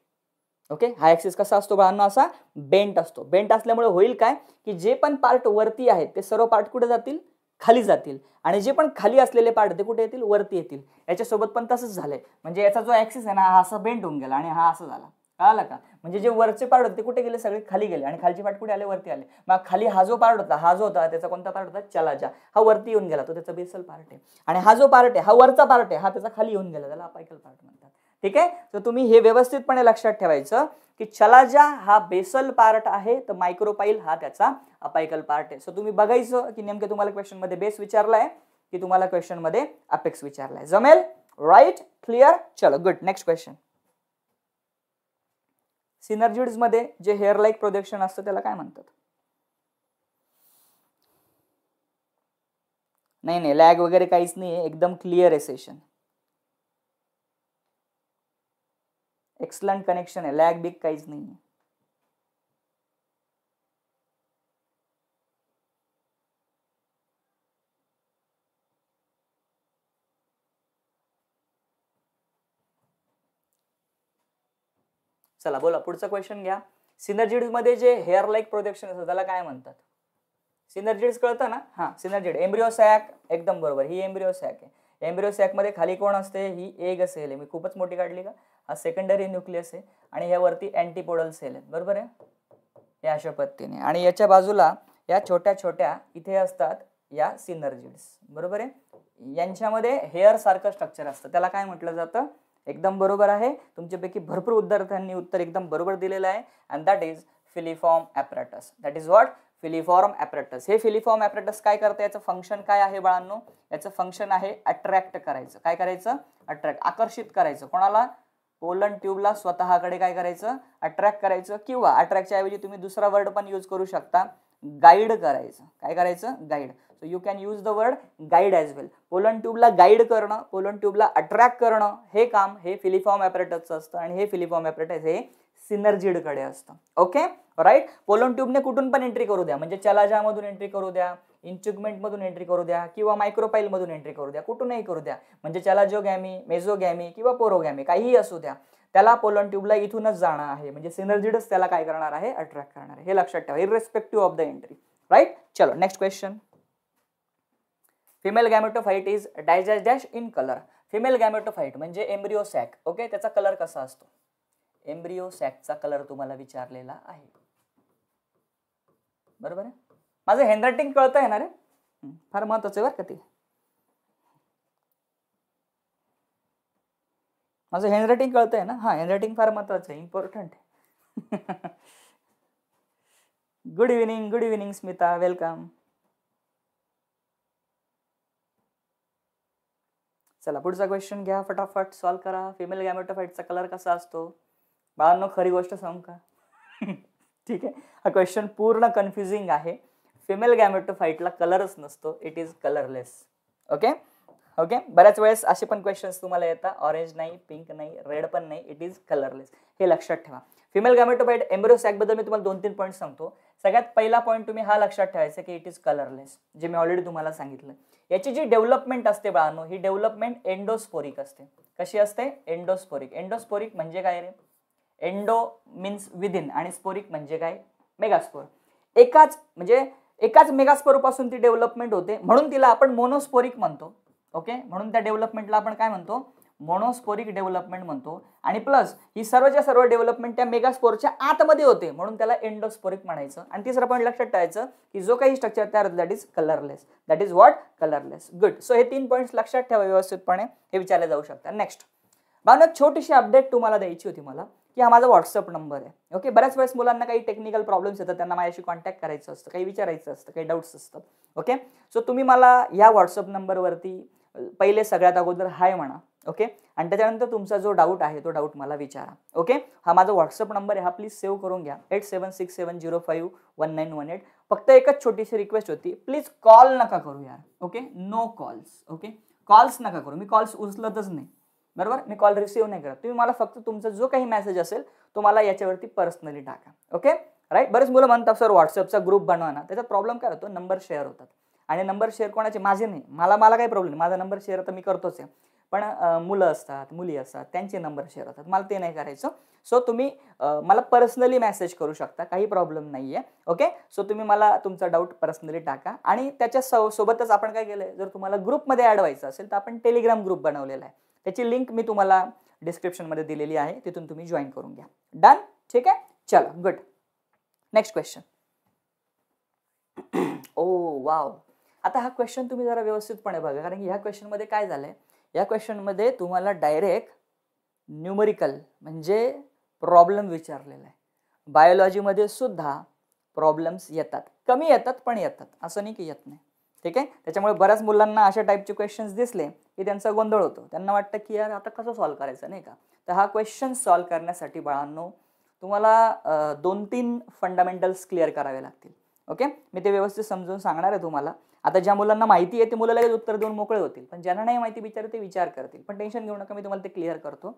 ओके हा ॲक्सिस कसा असतो बाळांना असा बेंट असतो बेंट असल्यामुळे होईल काय की जे पण पार्ट वरती आहेत ते सर्व पार्ट कुठे जातील खाली जातील आणि जे पण खाली असलेले पार्ट ते कुठे येतील वरती येतील याच्यासोबत पण तसंच झालंय म्हणजे याचा जो ॲक्सिस आहे ना हा असा बेंड होऊन गेला आणि हा असा झाला आला का म्हणजे जे वरचे पार्ट होते ते कुठे गेले सगळे खाली गेले आणि खालचे पार्ट कुठे आले वरती आले मग खाली हा जो पार्ट होता हा जो होता त्याचा कोणता पार्ट होता चलाजा हा वरती येऊन गेला तो त्याचा बेसल पार्ट आहे आणि हा जो पार्ट आहे हा वरचा पार्ट आहे हा त्याचा खाली येऊन गेला त्याला अपायकल पार्ट म्हणतात ठीक आहे तर तुम्ही हे व्यवस्थितपणे लक्षात ठेवायचं की चलाजा हा बेसल पार्ट आहे तर मायक्रोपाईल हा त्याचा अपायकल पार्ट आहे सो तुम्ही बघायचं की नेमके तुम्हाला क्वेश्चनमध्ये बेस विचारलाय की तुम्हाला क्वेश्चनमध्ये अपेक्स विचारलाय जमेल राईट क्लिअर चलो गुड नेक्स्ट क्वेश्चन सिनर्जिड्स मध्ये जे हेअर लाईक प्रोजेक्शन असतं त्याला काय म्हणतात नाही नाही लॅग वगैरे काहीच नाही एकदम क्लिअर आहे सेशन एक्सलंट कनेक्शन आहे लॅग बिग काहीच नाही चला बोला पुढचं क्वेश्चन घ्या मध्ये जे हेअर लाईक प्रोजेक्शन असतं त्याला काय म्हणतात सिनर्जिड्स कळतं ना हां सिनर्जिड एम्ब्रिओ सॅक एकदम बरोबर ही एम्ब्रिओ सॅक आहे एम्ब्रिओ सॅकमध्ये खाली कोण असते ही एग सेल आहे मी खूपच मोठी काढली का हा सेकंडरी न्यूक्लियस आहे आणि ह्यावरती अँटीपोडल सेल आहे बरोबर आहे या अशा पद्धतीने आणि याच्या बाजूला या छोट्या छोट्या इथे असतात या सिनर्जिड्स बरोबर आहे यांच्यामध्ये हेअर सारखं स्ट्रक्चर असतं त्याला काय म्हटलं जातं एकदम बरोबर आहे तुमच्यापैकी भरपूर विद्यार्थ्यांनी उत्तर एकदम बरोबर दिलेलं आहे and that is filiform apparatus that is what filiform apparatus हे फिलिफॉर्म ॲपरेटस काय करतं याचं फंक्शन काय आहे बाळांनो याचं फंक्शन आहे अट्रॅक्ट करायचं काय करायचं अट्रॅक्ट आकर्षित करायचं कोणाला पोलन ट्यूबला स्वतःकडे काय करायचं अट्रॅक्ट करायचं किंवा अट्रॅक्टच्या ऐवजी तुम्ही दुसरा वर्ड पण यूज करू शकता गाईड करायचं काय करायचं guide so you can use the word guide as well pollen ट्यूबला गाईड करणं पोलन ट्यूबला अट्रॅक्ट करणं हे काम हे फिलिफॉर्म ॲपरेटसचं असतं आणि हे फिलिफॉर्म ॲपरेटस हे सिनर्जीडकडे असतं ओके राईट पोलोन ट्यूबने कुठून पण एंट्री करू द्या म्हणजे चलाजामधून एंट्री करू द्या इन्च्युगमेंटमधून एंट्री करू द्या किंवा मायक्रोपाईलमधून एंट्री करू द्या कुठूनही करू द्या म्हणजे चलाजोगॅमी मेझोगॅमी किंवा पोरोगॅमी काहीही असू द्या त्याला पोलन ट्यूबला इथूनच जाणार आहे म्हणजे सिनर्जीडच त्याला काय करणार आहे अट्रॅक्ट करणार आहे हे लक्षात ठेवा irrespective of the entry right चलो next question female gametophyte is digest dash in colour female gametophyte म्हणजे एम्ब्रिओ सॅक ओके त्याचा कलर कसा असतो एम्ब्रिओ सॅकचा कलर तुम्हाला विचारलेला आहे बरोबर आहे माझं हँडरायटिंग कळतं ना आहे फार महत्वाचं बरं का ते माझं हँडरायटिंग कळतं आहे ना हां हँडरायटिंग फार महत्वाचं आहे important good evening good evening Smita welcome चला पुढचा क्वेश्चन घ्या फटाफट सॉल्व करा फिमेल गॅमेटोफाईटचा कलर कसा असतो बाळांनो खरी गोष्ट सांग का (laughs) ठीक आहे हा क्वेश्चन पूर्ण कन्फ्युजिंग आहे फिमेल फाईटला कलरच नसतो it is colourless okay okay बऱ्याच वेळेस असे पण क्वेश्चन्स तुम्हाला येतात ऑरेंज नाही पिंक नाही रेड पण नाही इट इज कलरलेस हे लक्षात ठेवा फिमेल गॅमेटोफाईट बद्दल मी तुम्हाला दोन तीन पॉईंट सांगतो सगळ्यात पहिला पॉईंट तुम्ही हा लक्षात ठेवायचा की इट इज कलरलेस जे मी ऑलरेडी तुम्हाला सांगितलं याची जी डेव्हलपमेंट असते बाळांनो ही डेव्हलपमेंट एंडोस्पोरिक असते कशी असते एंडोस्पोरिक एंडोस्पोरिक म्हणजे काय रे एंडो मीन्स विदिन आणि स्पोरिक म्हणजे काय मेगास्पोर एकाच म्हणजे एकाच पासून ती डेव्हलपमेंट होते म्हणून तिला आपण मोनोस्पोरिक म्हणतो ओके म्हणून त्या डेव्हलपमेंटला आपण काय म्हणतो मोनोस्पोरिक डेव्हलपमेंट म्हणतो आणि प्लस ही सर्वच्या सर्व डेव्हलपमेंट त्या मेगास्पोरच्या आतमध्ये होते म्हणून त्याला एंडोस्पोरिक म्हणायचं आणि तिसरा पॉईंट लक्षात ठेवायचं की जो काही स्ट्रक्चर तयार that is colourless that is what colourless good so हे तीन पॉईंट्स लक्षात ठेवा व्यवस्थितपणे हे विचारले जाऊ शकतात नेक्स्ट भावना छोटीशी अपडेट तुम्हाला द्यायची होती मला की हा माझा व्हॉट्सअप नंबर आहे ओके बऱ्याच वेळेस मुलांना काही टेक्निकल प्रॉब्लेम्स येतात त्यांना माझ्याशी कॉन्टॅक्ट करायचं असतं काही विचारायचं असतं काही डाऊट्स असतात ओके सो तुम्ही मला ह्या व्हॉट्सअप नंबरवरती पहिले सगळ्यात अगोदर हाय म्हणा ओके आणि त्याच्यानंतर तुमचा जो डाऊट आहे तो डाऊट मला विचारा ओके हा माझा व्हॉट्सअप नंबर आहे हा प्लीज सेव्ह करून घ्या eight seven six seven zero five one nine one eight फक्त एकच छोटीशी रिक्वेस्ट होती प्लीज कॉल नका करू यार okay no calls okay calls नका करू मी कॉल्स उचलतच नाही बरोबर मी कॉल रिसिव्ह नाही करत तुम्ही मला फक्त तुमचा जो काही मेसेज असेल तो मला याच्यावरती पर्सनली टाका ओके राईट बरेच मुलं म्हणतात सर व्हॉट्सअपचा ग्रुप बनवा ना त्याचा प्रॉब्लेम काय होतो नंबर शेअर होतात आणि नंबर शेअर कोणाचे माझे नाही मला मला काही प्रॉब्लेम माझा नंबर शेअर तर मी करतोच आहे पण मुलं असतात मुली असतात त्यांचे नंबर शेअर होतात मला ते नाही करायचं सो तुम्ही मला पर्सनली मेसेज करू शकता काही प्रॉब्लेम नाही आहे ओके सो तुम्ही मला तुमचा डाऊट पर्सनली टाका आणि त्याच्या सोबतच आपण काय केलं आहे जर तुम्हाला ग्रुपमध्ये ॲड व्हायचं असेल तर आपण टेलिग्राम ग्रुप बनवलेला आहे त्याची लिंक मी तुम्हाला डिस्क्रिप्शनमध्ये दिलेली आहे तिथून तुम्ही जॉईन करून घ्या डन ठीक आहे चला good next question oh wow आता हा क्वेश्चन तुम्ही जरा व्यवस्थितपणे बघा कारण की ह्या क्वेश्चनमध्ये काय झालं म्हणजे आहे या क्वेश्चनमध्ये तुम्हाला डायरेक्ट न्यूमरिकल म्हणजे प्रॉब्लेम विचारलेला आहे बायोलॉजीमध्ये सुद्धा प्रॉब्लेम्स येतात कमी येतात पण येतात असं नाही की येत नाही ठीक आहे त्याच्यामुळे बऱ्याच मुलांना अशा टाईपचे क्वेश्चन्स दिसले की त्यांचा गोंधळ होतो त्यांना वाटतं की यार आता कसं सॉल्व्ह करायचं नाही का तर हा क्वेश्चन सॉल्व्ह करण्यासाठी बाळांनो तुम्हाला दोन तीन फंडामेंटल्स क्लिअर करावे लागतील ओके मी ते व्यवस्थित समजून सांगणार आहे तुम्हाला आता ज्या मुलांना माहिती आहे ते मुलं लगेच उत्तर देऊन मोकळे होतील पण ज्यांना नाही माहिती विचार ते विचार करतील पण टेन्शन घेऊ नका मी तुम्हाला ते क्लिअर करतो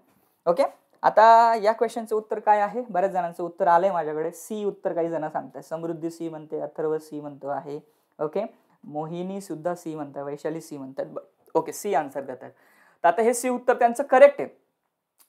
ओके आता या क्वेश्चनचं उत्तर काय आहे बऱ्याच जणांचं उत्तर आलं आहे माझ्याकडे सी उत्तर काही जण सांगतात समृद्धी सी म्हणते अथर्व सी म्हणतो आहे ओके मोहिनी सुद्धा सी म्हणतात वैशाली सी म्हणतात ओके सी आन्सर देतात तर आता हे सी उत्तर त्यांचं करेक्ट आहे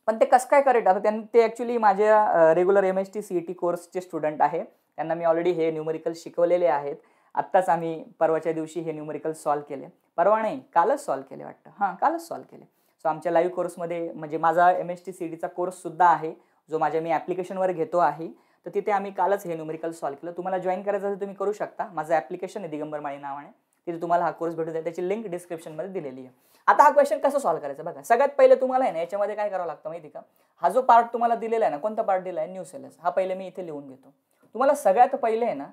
पण ते कसं काय करेक्ट आता त्यां ते ॲक्च्युली माझ्या regular M S T C E T कोर्सचे स्टुडंट आहे त्यांना मी ऑलरेडी हे न्युमेरिकल शिकवलेले आहेत आत्ताच आम्ही परवाच्या दिवशी हे न्युमेरिकल सॉल्व केले परवा नाही कालच सॉल्व केले वाटतं हां कालच सॉल्व केले सो आमच्या लाईव्ह कोर्समध्ये म्हणजे माझा एम एस टी सी टीचा e कोर्ससुद्धा आहे जो माझ्या मी ॲप्लिकेशनवर घेतो आहे तर तिथे आम्ही कालच हे न्यूमेरिकल सॉल्व्ह केलं तुम्हाला जॉईन करायचं असेल तुम्ही करू शकता माझं ॲप्लिकेशन आहे दिगंबर माळी नावाने तिथे तुम्हाला हा कोर्स भेटू जाईल त्याची लिंक डिस्क्रिप्शनमध्ये दिलेली आहे आता हा क्वेश्चन कसं सॉल्व्ह करायचं बघा सगळ्यात पहिले तुम्हाला आहे ना याच्यामध्ये काय करावं लागतं माहिती का हा जो पार्ट तुम्हाला दिलेला आहे ना कोणता पार्ट दिला आहे न्यूसेलस हा पहिले मी इथे लिहून घेतो तुम्हाला सगळ्यात पहिले आहे ना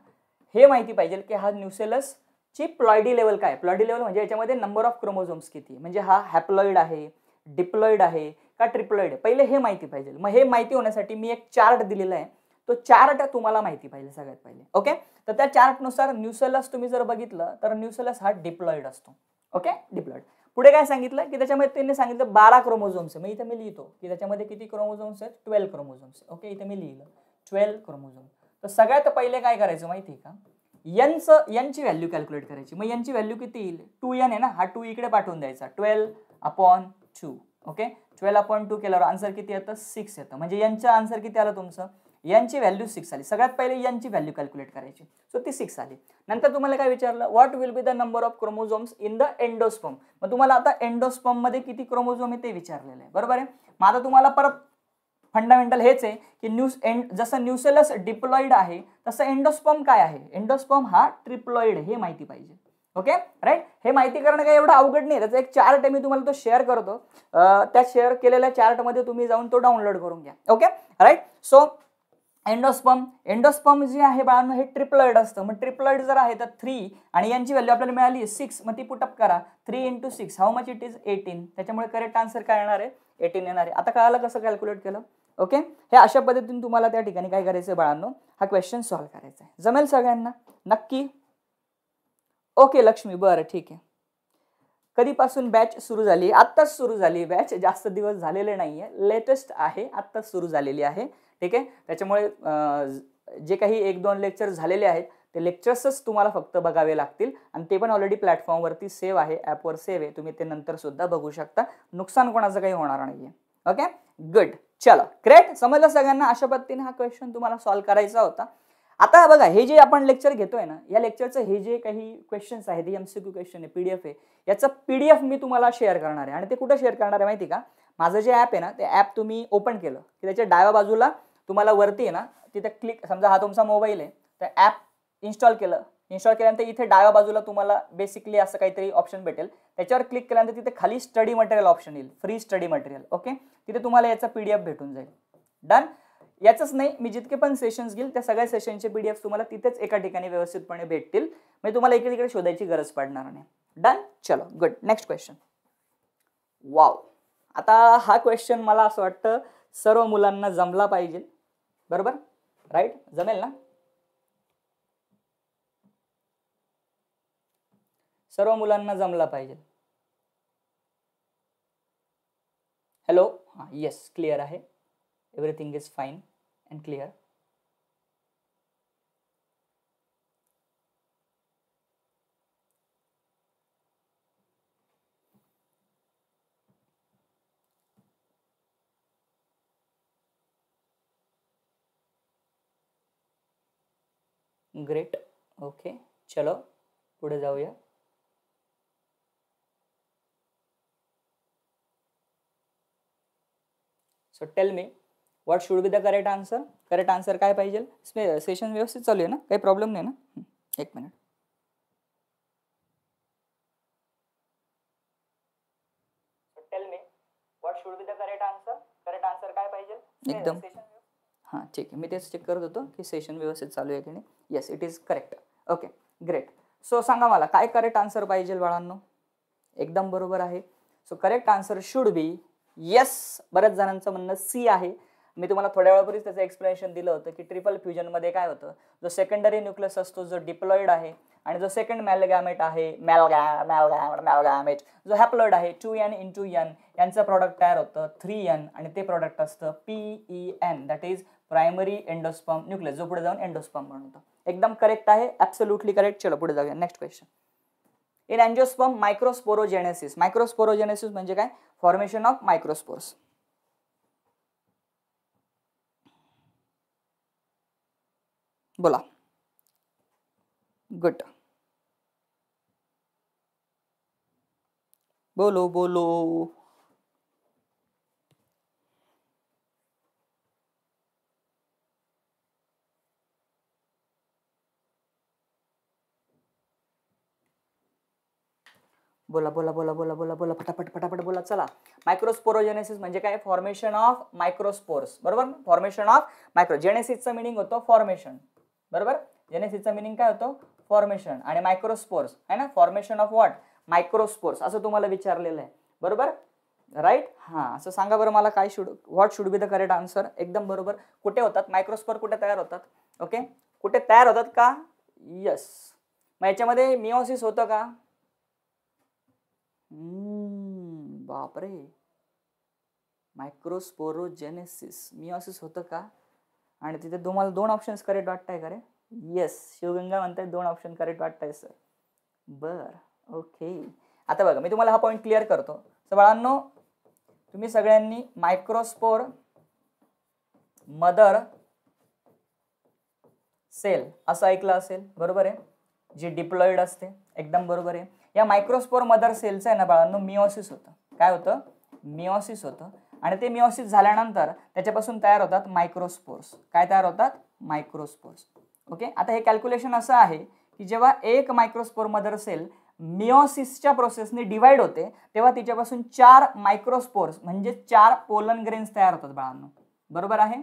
हे माहिती पाहिजे की हा न्यूसेलस ची प्लॉयडी लेवल काय प्लॉयडी लेवल म्हणजे याच्यामध्ये नंबर ऑफ क्रोमोझोम्स किती म्हणजे हा हॅप्लॉइड आहे डिप्लॉइड आहे का ट्रिप्लॉइड आहे पहिले हे माहिती पाहिजे मग हे माहिती होण्यासाठी मी एक चार्ट दिलेला आहे तो चार्ट तुम्हाला माहिती पाहिजे सगळ्यात पहिले ओके तर त्या चार्टनुसार न्यूसेलस तुम्ही जर बघितलं तर न्यूसेलस हा डिप्लॉइड असतो ओके डिप्लॉइड पुढे काय सांगितलं की त्याच्यामध्ये त्यांनी सांगितलं बारा क्रोमोझोम्स आहे मग इथे मी लिहितो की त्याच्यामध्ये किती क्रोमोझोम्स आहेत ट्वेल्व क्रोमोझोम्स ओके इथे मी लिहिलं ट्वेल्व क्रोमोझोम तर सगळ्यात पहिले काय करायचं माहिती आहे का यनच यनची व्हॅल्यू कॅल्क्युलेट करायची मग यांची व्हॅल्यू किती येईल टू एन आहे ना हा टू इकडे पाठवून द्यायचा twelve upon two okay twelve upon two केल्यावर आन्सर किती येतं सिक्स येतं म्हणजे यांचं आन्सर किती आलं तुमचं यांची व्हॅल्यू सिक्स आली सगळ्यात पहिले यांची व्हॅल्यू कॅल्क्युलेट करायची सो ती सिक्स आली नंतर तुम्हाला काय विचारलं what will be the number of chromosomes in the endosperm मग तुम्हाला आता एंडोस्पममध्ये किती क्रोमोझोम आहे ते विचारलेलं आहे बरोबर आहे मग आता तुम्हाला परत फंडामेंटल हेच आहे की न्यूस एंड जसं न्यूसेलस डिप्लॉईड आहे तसं एंडोस्पम काय आहे एंडोस्पम हा ट्रिप्लॉईड हे माहिती पाहिजे ओके राईट हे माहिती करणं काही एवढं अवघड नाही त्याचा एक चार्ट मी तुम्हाला तो शेअर करतो त्या शेअर केलेल्या चार्टमध्ये तुम्ही जाऊन तो डाउनलोड करून घ्या okay right so endosperm endosperm जे आहे बाळांनो हे ट्रिपलर्ड असतं मग ट्रिपलर्ड जर आहे तर थ्री आणि यांची व्हॅल्यू आपल्याला मिळाली सिक्स मग ती पुटअप करा three into six how much it is eighteen त्याच्यामुळे करेक्ट आन्सर काय येणार आहे एटीन येणार आहे आता कळालं कसं कॅल्क्युलेट केलं ओके हे अशा पद्धतीने तुम्हाला त्या ठिकाणी काय करायचं बाळांनो हा क्वेश्चन सॉल्व्ह करायचा आहे जमेल सगळ्यांना नक्की ओके लक्ष्मी बरं ठीक आहे कधीपासून बॅच सुरू झाली आत्ताच सुरू झाली बॅच जास्त दिवस झालेले नाही आहे लेटेस्ट आहे आत्ताच सुरू झालेली आहे ठीक आहे त्याच्यामुळे जे काही एक दोन लेक्चर झालेले आहेत ते लेक्चर्सच तुम्हाला फक्त बघावे लागतील आणि ते पण ऑलरेडी प्लॅटफॉर्मवरती सेव्ह आहे ॲपवर सेव्ह आहे तुम्ही ते सुद्धा बघू शकता नुकसान कोणाचं काही होणार नाही ओके गुड चला ग्रेट समजलं सगळ्यांना अशा पद्धतीने हा क्वेश्चन तुम्हाला सॉल्व्ह करायचा होता आता बघा हे जे आपण लेक्चर घेतोय ना या लेक्चरचं हे जे काही क्वेश्चन्स आहेत एम सी क्यू क्वेश्चन आहे पी डी एफ आहे याचं पी डी एफ मी तुम्हाला शेअर करणार आहे आणि ते कुठं शेअर करणार आहे माहिती का माझं जे ॲप आहे ना ते ॲप तुम्ही ओपन केलं की त्याच्या डाव्या बाजूला तुम्हाला वरती आहे ना तिथे क्लिक समजा हा तुमचा मोबाईल आहे तर ॲप इन्स्टॉल केलं इन्स्टॉल केल्यानंतर इथे डाव्या बाजूला तुम्हाला बेसिकली असं काहीतरी ऑप्शन भेटेल त्याच्यावर क्लिक केल्यानंतर तिथे खाली स्टडी मटेरियल ऑप्शन येईल फ्री स्टडी मटेरियल ओके तिथे तुम्हाला याचा पी भेटून जाईल डन याचंच नाही मी जितके पण सेशन्स घेईल त्या सगळ्या सेशनचे पी तुम्हाला तिथेच एका ठिकाणी व्यवस्थितपणे भेटतील म्हणजे तुम्हाला इकडे तिकडे शोधायची गरज पडणार नाही डन चलो गुड नेक्स्ट क्वेश्चन वाव आता हा क्वेश्चन मला असं वाटतं सर्व मुलांना जमला पाहिजे बरोबर राईट जमेल ना सर्व मुलांना जमला पाहिजे हॅलो हां येस क्लिअर आहे everything is fine and clear great okay चलो पुढे जाऊया so tell me what should be the correct answer correct answer काय पाहिजे सेशन व्यवस्थित चालू आहे ना काही प्रॉब्लेम नाही ना एक मिनिट मी what should be the correct answer correct answer काय पाहिजे एकदम हां ठीक आहे मी तेच चेक करत होतो की सेशन व्यवस्थित चालू आहे की नाही yes it is correct okay great so सांगा मला काय करेक्ट आन्सर पाहिजे बाळांनो एकदम बरोबर आहे so correct answer should be yes बऱ्याच जणांचं म्हणणं सी आहे मी तुम्हाला थोड्या वेळापूर्वीच त्याचं एक्सप्लेनेशन दिलं होतं की ट्रिपल फ्युजनमध्ये काय होतं जो सेकंडरी न्यूक्लियस असतो जो डिप्लॉईड आहे आणि जो सेकंड मॅलगॅमेट आहे मॅलगॅ मॅलगॅमेट मॅलगॅमेट जो हॅप्लॉइड आहे two N in two N यांचं प्रॉडक्ट तयार होतं थ्री एन आणि ते प्रॉडक्ट असतं P E N that is primary endosperm nucleus जो पुढे जाऊन एंडोस्पर्म म्हणतो एकदम करेक्ट आहे ऍब्सोल्युटली करेक्ट चलो पुढे जाऊया next question in angiosperm microsporogenesis microsporogenesis म्हणजे काय फॉर्मेशन ऑफ मायक्रोस्पोर्स बोला गुड बोलो बोलो बोला बोला बोला बोला बोला बोला फटाफट फटाफट बोला चला मायक्रोस्पोरोजेनेसिस म्हणजे काय फॉर्मेशन ऑफ मायक्रोस्पोर्स बरोबर फॉर्मेशन ऑफ मायक्रो जेनेसिसचं मिनिंग होतं फॉर्मेशन बरोबर जेनेसिसचं मिनिंग काय होतं फॉर्मेशन आणि मायक्रोस्पोर्स आहे ना फॉर्मेशन ऑफ वॉट मायक्रोस्पोर्स असं तुम्हाला विचारलेलं आहे बरोबर राईट हां असं सांगा बरं मला काय should what should be the correct answer एकदम बरोबर कुठे होतात मायक्रोस्पोर कुठे तयार होतात ओके कुठे तयार होतात का यस मग याच्यामध्ये मिओसिस होतं का बापरे मायक्रोस्पोरोजेनेसिस मिओसिस होतं का आणि तिथे तुम्हाला दोन ऑप्शन्स करेक्ट वाटत आहे का रे येस शिवगंगा म्हणताय दोन ऑप्शन करेक्ट वाटत आहे सर बर ओके आता बघा मी तुम्हाला हा पॉईंट क्लिअर करतो सर बाळांनो तुम्ही सगळ्यांनी मायक्रोस्पोर मदर सेल असं ऐकलं असेल बरोबर आहे जी डिप्लॉइड असते एकदम बरोबर आहे या मायक्रोस्पोर मदर सेलचं आहे ना बाळांनो मिओसिस होतं काय होतं मिओसिस होतं आणि ते मिओसिस झाल्यानंतर त्याच्यापासून तयार होतात मायक्रोस्पोर्स काय तयार होतात मायक्रोस्पोर्स ओके आता हे कॅल्क्युलेशन असं आहे की जेव्हा एक मायक्रोस्पोर मदर सेल मिओसिसच्या प्रोसेसने डिवाईड होते तेव्हा तिच्यापासून चार मायक्रोस्पोर्स म्हणजे चार पोलन ग्रेन्स तयार होतात बाळांनो बरोबर आहे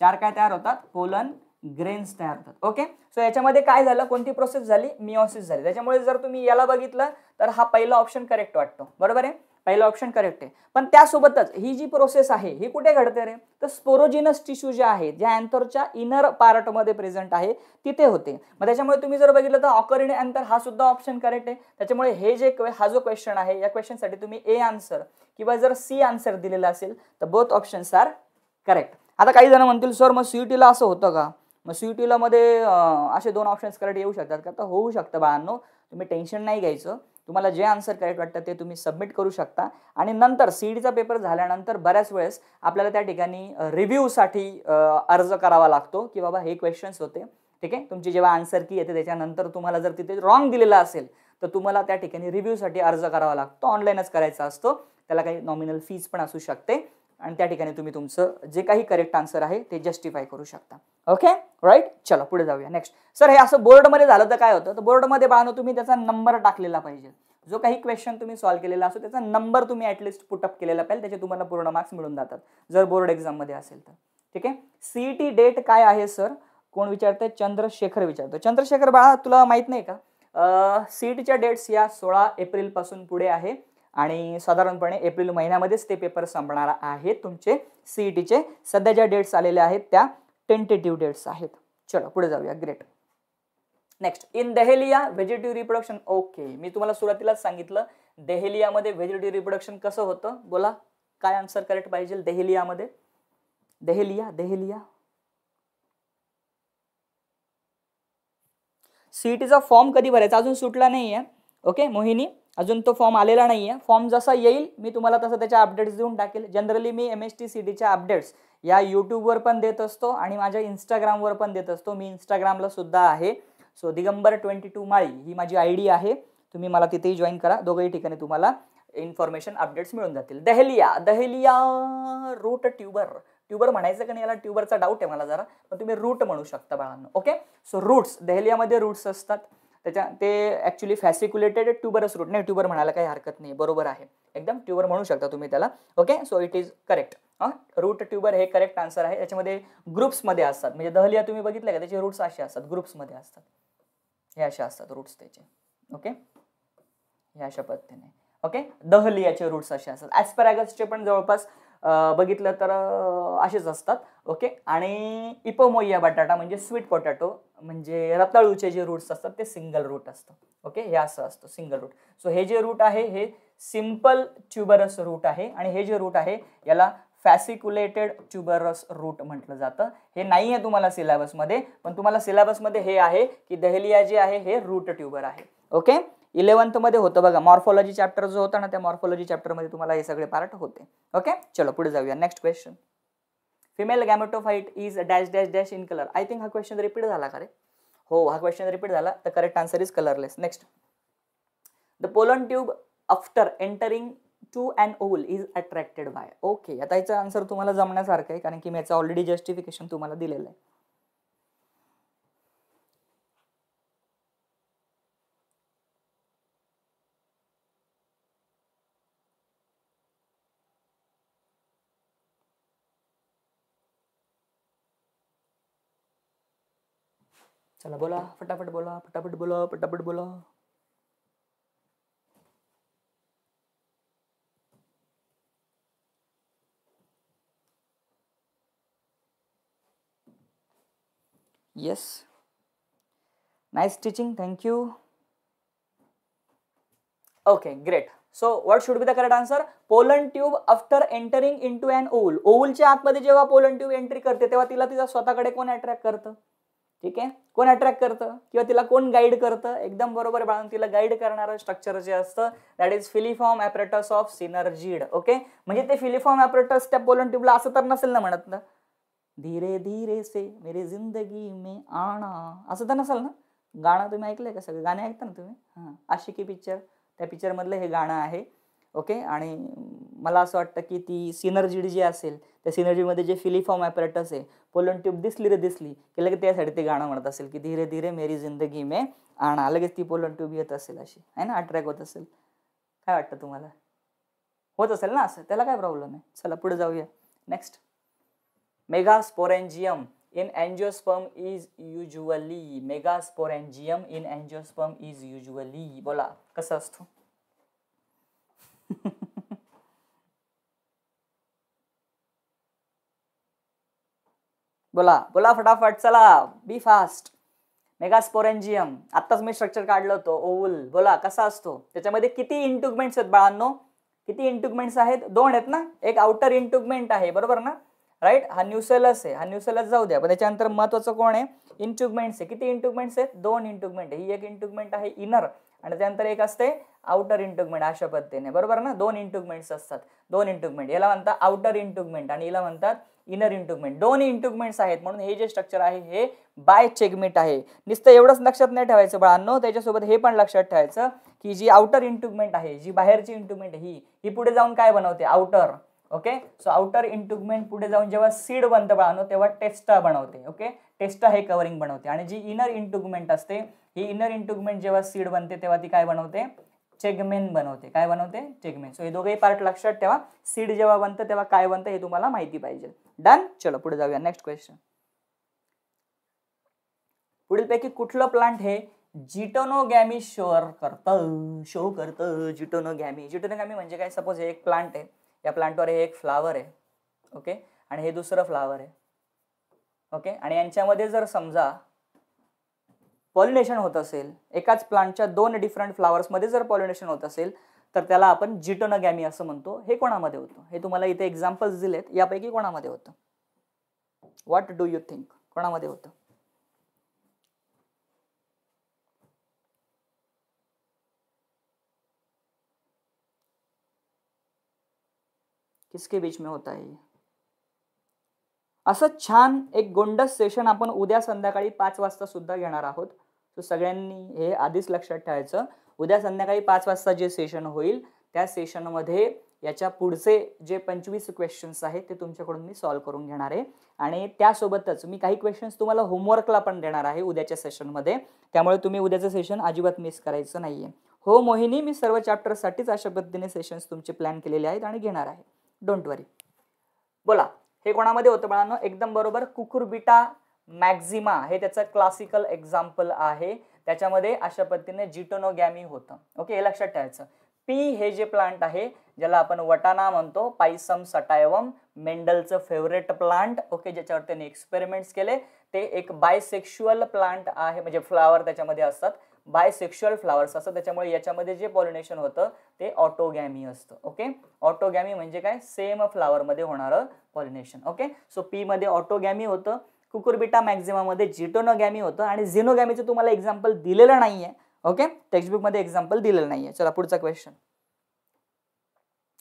चार काय तयार होतात पोलन ग्रेन्स तयार होतात ओके सो याच्यामध्ये काय झालं कोणती प्रोसेस झाली मिओसिस झाली त्याच्यामुळे जर तुम्ही याला बघितलं तर हा पहिला ऑप्शन करेक्ट वाटतो बरोबर आहे पहिला ऑप्शन करेक्ट आहे पण त्यासोबतच ही जी प्रोसेस आहे ही कुठे घडते रे तर स्पोरोजिनस टिश्यू जे आहेत ज्या अँथरच्या इनर पार्टमध्ये प्रेझेंट आहे तिथे होते मग त्याच्यामुळे तुम्ही जर बघितलं तर ऑकरिड अँथर हा सुद्धा ऑप्शन करेक्ट आहे त्याच्यामुळे हे जे हा जो क्वेश्चन आहे या क्वेश्चनसाठी तुम्ही ए आन्सर किंवा जर सी आन्सर दिलेला असेल तर बोथ ऑप्शन्स आर करेक्ट आता काही जण म्हणतील सर मग सीईटीला असं होतं का मग सी टीला मध्ये असे दोन ऑप्शन्स करेक्ट येऊ शकतात का तर होऊ शकतं बाळांनो तुम्ही टेन्शन नाही घ्यायचं तुम्हाला जे आन्सर करेक्ट वाटतं ते तुम्ही सबमिट करू शकता आणि नंतर सी डीचा पेपर झाल्यानंतर बऱ्याच वेळेस आपल्याला त्या ठिकाणी रिव्ह्यूसाठी अर्ज करावा लागतो की बाबा हे क्वेश्चन्स होते ठीक आहे तुमची जेव्हा आन्सर की येते त्याच्यानंतर तुम्हाला जर तिथे रॉंग दिलेला असेल तर तुम्हाला त्या ठिकाणी रिव्ह्यूसाठी अर्ज करावा लागतो ऑनलाईनच करायचा असतो त्याला काही नॉमिनल फीज पण असू शकते आणि त्या ठिकाणी तुम्ही तुमचं जे काही करेक्ट आन्सर आहे ते जस्टिफाय करू शकता ओके राईट चला पुढे जाऊया नेक्स्ट सर हे असं बोर्डमध्ये झालं तर काय होतं तर बोर्डमध्ये बाळानो तुम्ही त्याचा नंबर टाकलेला पाहिजे जो काही क्वेश्चन तुम्ही सॉल्व्ह केलेला असो त्याचा नंबर तुम्ही ॲटलिस्ट पुटअप केलेला पाहिजे त्याचे तुम्हाला पूर्ण मार्क्स मिळून जातात जर बोर्ड एक्झाममध्ये असेल तर ठीक आहे सीईटी डेट काय आहे सर कोण विचारतंय चंद्रशेखर विचारतो चंद्रशेखर बाळा तुला माहीत नाही का सीईटीच्या डेट्स या सोळा एप्रिलपासून पुढे आहे आणि साधारणपणे एप्रिल महिन्यामध्येच ते पेपर संपणार आहेत तुमचे ई टीचे e सध्या ज्या डेट्स आलेल्या आहेत त्या टेंटेटिव्ह डेट्स आहेत चलो पुढे जाऊया great next in dahlia vegetative reproduction okay मी तुम्हाला सुरुवातीलाच सांगितलं दहेलियामध्ये व्हेजिटेटिव्ह रिप्रोडक्शन कसं होतं बोला काय आन्सर करेक्ट पाहिजे दहेलियामध्ये दहेलिया दहेलिया सीईटीचा फॉर्म कधी भरायचा अजून सुटला नाही आहे ओके मोहिनी अजून तो फॉर्म आलेला नाही आहे फॉर्म जसा येईल मी तुम्हाला तसं त्याच्या अपडेट्स देऊन टाकेल जनरली मी एम एस टी सी डीच्या अपडेट्स या यूट्यूबवर पण देत असतो आणि माझ्या इंस्टाग्रामवर पण देत असतो मी इंस्टाग्रामला सुद्धा आहे so Digambar twenty two Mali ही माझी आय डी आहे तुम्ही मला तिथेही जॉईन करा दोघंही ठिकाणी तुम्हाला इन्फॉर्मेशन अपडेट्स मिळून जातील dahlia dahlia root tuber tuber म्हणायचं का नाही याला ट्यूबरचा डाऊट आहे मला जरा पण तुम्ही रूट म्हणू शकता बाळांना ओके सो रूट्स दहलियामध्ये रूट्स असतात त्याच्या ते ॲक्च्युली फॅसिक्युलेटेड ट्युबरस रूट नाही ट्युबर म्हणायला काही हरकत नाही बरोबर आहे एकदम ट्युबर म्हणू शकता तुम्ही त्याला okay so it is correct root tuber हे करेक्ट आन्सर आहे याच्यामध्ये ग्रुप्समध्ये असतात म्हणजे दहलिया तुम्ही बघितलं का त्याचे रूट्स असे असतात ग्रुप्समध्ये असतात हे असे असतात रूट्स त्याचे ओके या अशा पद्धतीने ओके दहलियाचे रूट्स असे असतात ॲस्पॅरॅगसचे पण जवळपास बघितलं तर असेच असतात ओके आणि इपोमोइया बटाटा म्हणजे स्वीट पोटॅटो म्हणजे रताळूचे जे रूट्स असतात ते सिंगल रूट असतं ओके हे असं असतं सिंगल रूट सो हे जे रूट आहे हे सिम्पल ट्युबरस रूट आहे आणि हे जे रूट आहे याला फॅसिक्युलेटेड ट्युबरस रूट म्हटलं जातं हे नाही आहे तुम्हाला सिलेबसमध्ये पण तुम्हाला सिलेबसमध्ये हे आहे की दहलिया जे आहे हे रूट ट्युबर आहे ओके इलेवन्थमध्ये होतं बघा मॉर्फॉलॉजी चॅप्टर जो होता ना त्या मॉर्फॉलॉजी चॅप्टरमध्ये तुम्हाला हे सगळे पार्ट होते ओके चलो पुढे जाऊया next question female gametophyte is dash dash dash in colour I think हा क्वेश्चन रिपीट झाला का रे हो हा क्वेश्चन रिपीट झाला तर correct answer is colourless next the pollen tube after entering to and ovule is attracted by okay आता याचा आन्सर तुम्हाला जमण्यासारखं आहे कारण की मी याचं ऑलरेडी जस्टिफिकेशन तुम्हाला दिलेलं आहे चला बोला फटाफट बोला फटाफट बोला फटाफट बोला yes nice teaching thank you okay great so what should be the correct answer pollen tube after entering into ovule ovule ओव्हलच्या आतमध्ये जेव पोलन ट्यूब एंट्री करते तेव्हा तिला स्वतः स्वतःकडे कोण अट्रॅक्ट करतं ठीक आहे कोण अट्रॅक्ट करतं किंवा तिला कोण गाईड करतं एकदम बरोबर बाळून तिला गाईड करणारं स्ट्रक्चर जे असतं that is filiform apparatus of synergid okay म्हणजे ते फिलिफॉर्म ऍपरेटस त्या पोलन ट्यूबला असं तर नसेल ना म्हणत ना धीरे धीरे से मेरी जिंदगी मे आणा असं तर नसेल ना गाणं तुम्ही ऐकलंय का सगळं गाणे ऐकता ना तुम्ही हां आशिकी पिक्चर त्या पिक्चरमधलं हे गाणं आहे ओके आणि मला असं वाटतं की ती सिनर्जी जी असेल त्या सिनर्जीमध्ये जे फिलिफॉर्म ॲपरेटस आहे पोलन ट्यूब दिसली रे दिसली की लगेच त्यासाठी ते गाणं म्हणत असेल की धीरे धीरे मेरी जिंदगी मे आणा लगेच ती पोलन ट्यूब येत असेल अशी आहे ना अट्रॅक्ट होत असेल काय वाटतं तुम्हाला होत असेल ना असं त्याला काय प्रॉब्लेम आहे चला पुढे जाऊया next megasporangium in angiosperm is usually megasporangium in angiosperm is usually बोला कसा असतो (laughs) बोला बोला फटाफट चला बी फास्ट मेगास्पोरेंजियम आत्ताच मी स्ट्रक्चर काढलो होतो ओवल बोला कसा असतो त्याच्यामध्ये किती इंटुगमेंट्स आहेत बाळांनो किती इंटुगमेंट्स आहेत दोन आहेत ना एक आउटर इंटुगमेंट आहे बरोबर ना राईट हा न्यूसेलस आहे हा न्यूसेलस जाऊ द्या पण त्याच्यानंतर महत्वाचं कोण आहे इंटुगमेंट्स आहे किती इंटुगमेंट्स आहेत दोन इंटुगमेंट ही एक इंटुगमेंट आहे इनर आणि त्यानंतर एक असते आउटर इंटुगमेंट अशा पद्धतीने बरोबर ना दोन इंटुगमेंट्स असतात दोन इंटुगमेंट याला म्हणतात आउटर इंटुगमेंट आणि याला म्हणतात इनर इंटुगमेंट दोन इंटुगमेंट्स आहेत म्हणून हे जे स्ट्रक्चर आहे हे बाय चेगमेंट आहे नुसतं एवढंच लक्षात नाही ठेवायचं बाळांनो त्याच्यासोबत हे पण लक्षात ठेवायचं की जी आउटर इंटुगमेंट आहे जी बाहेरची इंटुगमेंट ही ही पुढे जाऊन काय बनवते outer okay so outer integument पुढे जाऊन जेव्हा सीड बनतं बाळानो तेव्हा टेस्टा बनवते ओके टेस्टा हे कवरिंग बनवते आणि जी इनर इंटुगमेंट असते ही इनर इंटुगमेंट जेव्हा सीड बनते तेव्हा ती काय बनवते चेगमेन बनवते काय बनवते चेगमेन सो हे दोघेही पार्ट लक्षात ठेवा सीड जेव्हा बनतं तेव्हा काय बनतं हे तुम्हाला माहिती पाहिजे डन चलो पुढे जाऊया नेक्स्ट क्वेश्चन पुढील पैकी कुठलं प्लांट हे जिटोनोगॅमी शोअर करत शो करतं जिटोनोगॅमी जिटोनोगॅमी म्हणजे काय सपोज हे एक प्लांट आहे या प्लांटवर हे एक फ्लावर आहे ओके आणि हे दुसरं फ्लावर आहे ओके आणि यांच्यामध्ये जर समजा पॉलिनेशन होत असेल एकाच प्लांटच्या दोन डिफरंट फ्लावर्समध्ये जर पॉलिनेशन होत असेल तर त्याला आपण जिटोनगॅमी असं म्हणतो हे कोणामध्ये होतं हे तुम्हाला इथे एक्झाम्पल्स दिलेत यापैकी कोणामध्ये होतं व्हॉट डू यू थिंक कोणामध्ये होतं किसके बीच में होता है ये असं छान एक गोंडस सेशन आपण उद्या संध्याकाळी पाच वाजता सुद्धा घेणार आहोत सो सगळ्यांनी हे आधीच लक्षात ठेवायचं उद्या संध्याकाळी पाच वाजता जे सेशन होईल त्या सेशनमध्ये याच्या पुढचे जे पंचवीस क्वेश्चन्स आहेत ते तुमच्याकडून मी सॉल्व्ह करून घेणार आहे आणि त्यासोबतच मी काही क्वेश्चन्स तुम्हाला होमवर्कला पण देणार आहे उद्याच्या सेशनमध्ये त्यामुळे तुम्ही उद्याचं सेशन अजिबात मिस करायचं नाही आहे हो मोहिनी मी सर्व चॅप्टरसाठीच अशा पद्धतीने सेशन्स तुमचे प्लॅन केलेले आहेत आणि घेणार आहे डोंट वरी बोला हे कोणामध्ये होतं बाळांनो एकदम बरोबर कुकुरबिटा मॅक्झिमा हे त्याचं क्लासिकल एक्झाम्पल आहे त्याच्यामध्ये अशा पद्धतीने जिटोनोगॅमी होतं ओके हे लक्षात ठेवायचं पी हे जे प्लांट आहे ज्याला आपण वटाणा म्हणतो पायसम सटायवम मेंडलचं फेवरेट प्लांट ओके ज्याच्यावर त्यांनी एक्सपेरिमेंट्स केले ते एक बायसेक्शुअल प्लांट आहे म्हणजे फ्लावर त्याच्यामध्ये असतात बायसेक्शुअल फ्लावर्स असं त्याच्यामुळे याच्यामध्ये जे पॉलिनेशन होतं ते ऑटोगॅमी असतं ओके ऑटोगॅमी म्हणजे काय सेम फ्लावरमध्ये होणारं पॉलिनेशन ओके सो पी मध्ये ऑटोगॅमी होतं कुकुरबिटा मॅक्झिममध्ये जिटोनोगॅमी होतं आणि झिनोगॅमीचं तुम्हाला एक्झाम्पल दिलेलं नाही आहे ओके टेक्स्टबुकमध्ये एक्झाम्पल दिलेलं नाहीये चला पुढचा क्वेश्चन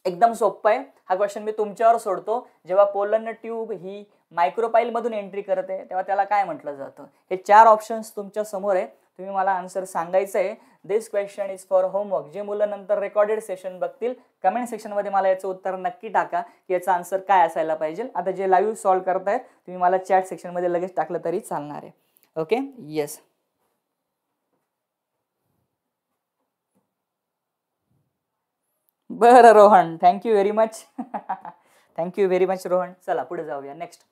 एकदम सोपं आहे हा क्वेश्चन मी तुमच्यावर सोडतो जेव्हा पोलन ट्यूब ही मधून एंट्री करते तेव्हा त्याला काय म्हटलं जातं हे चार ऑप्शन्स तुमच्या समोर आहे तुम्ही मला आन्सर सांगायचं आहे this question is for homework जे मुलं नंतर रेकॉर्डेड सेशन बघतील कमेंट सेक्शनमध्ये मला याचं उत्तर नक्की टाका की याचा आन्सर काय असायला पाहिजे आता जे लाईव्ह सॉल्व्ह करतायत तुम्ही मला चॅट सेक्शनमध्ये लगेच टाकलं तरी चालणार आहे ओके येस बरं Rohan thank you very much thank you very much Rohan चला पुढे जाऊया next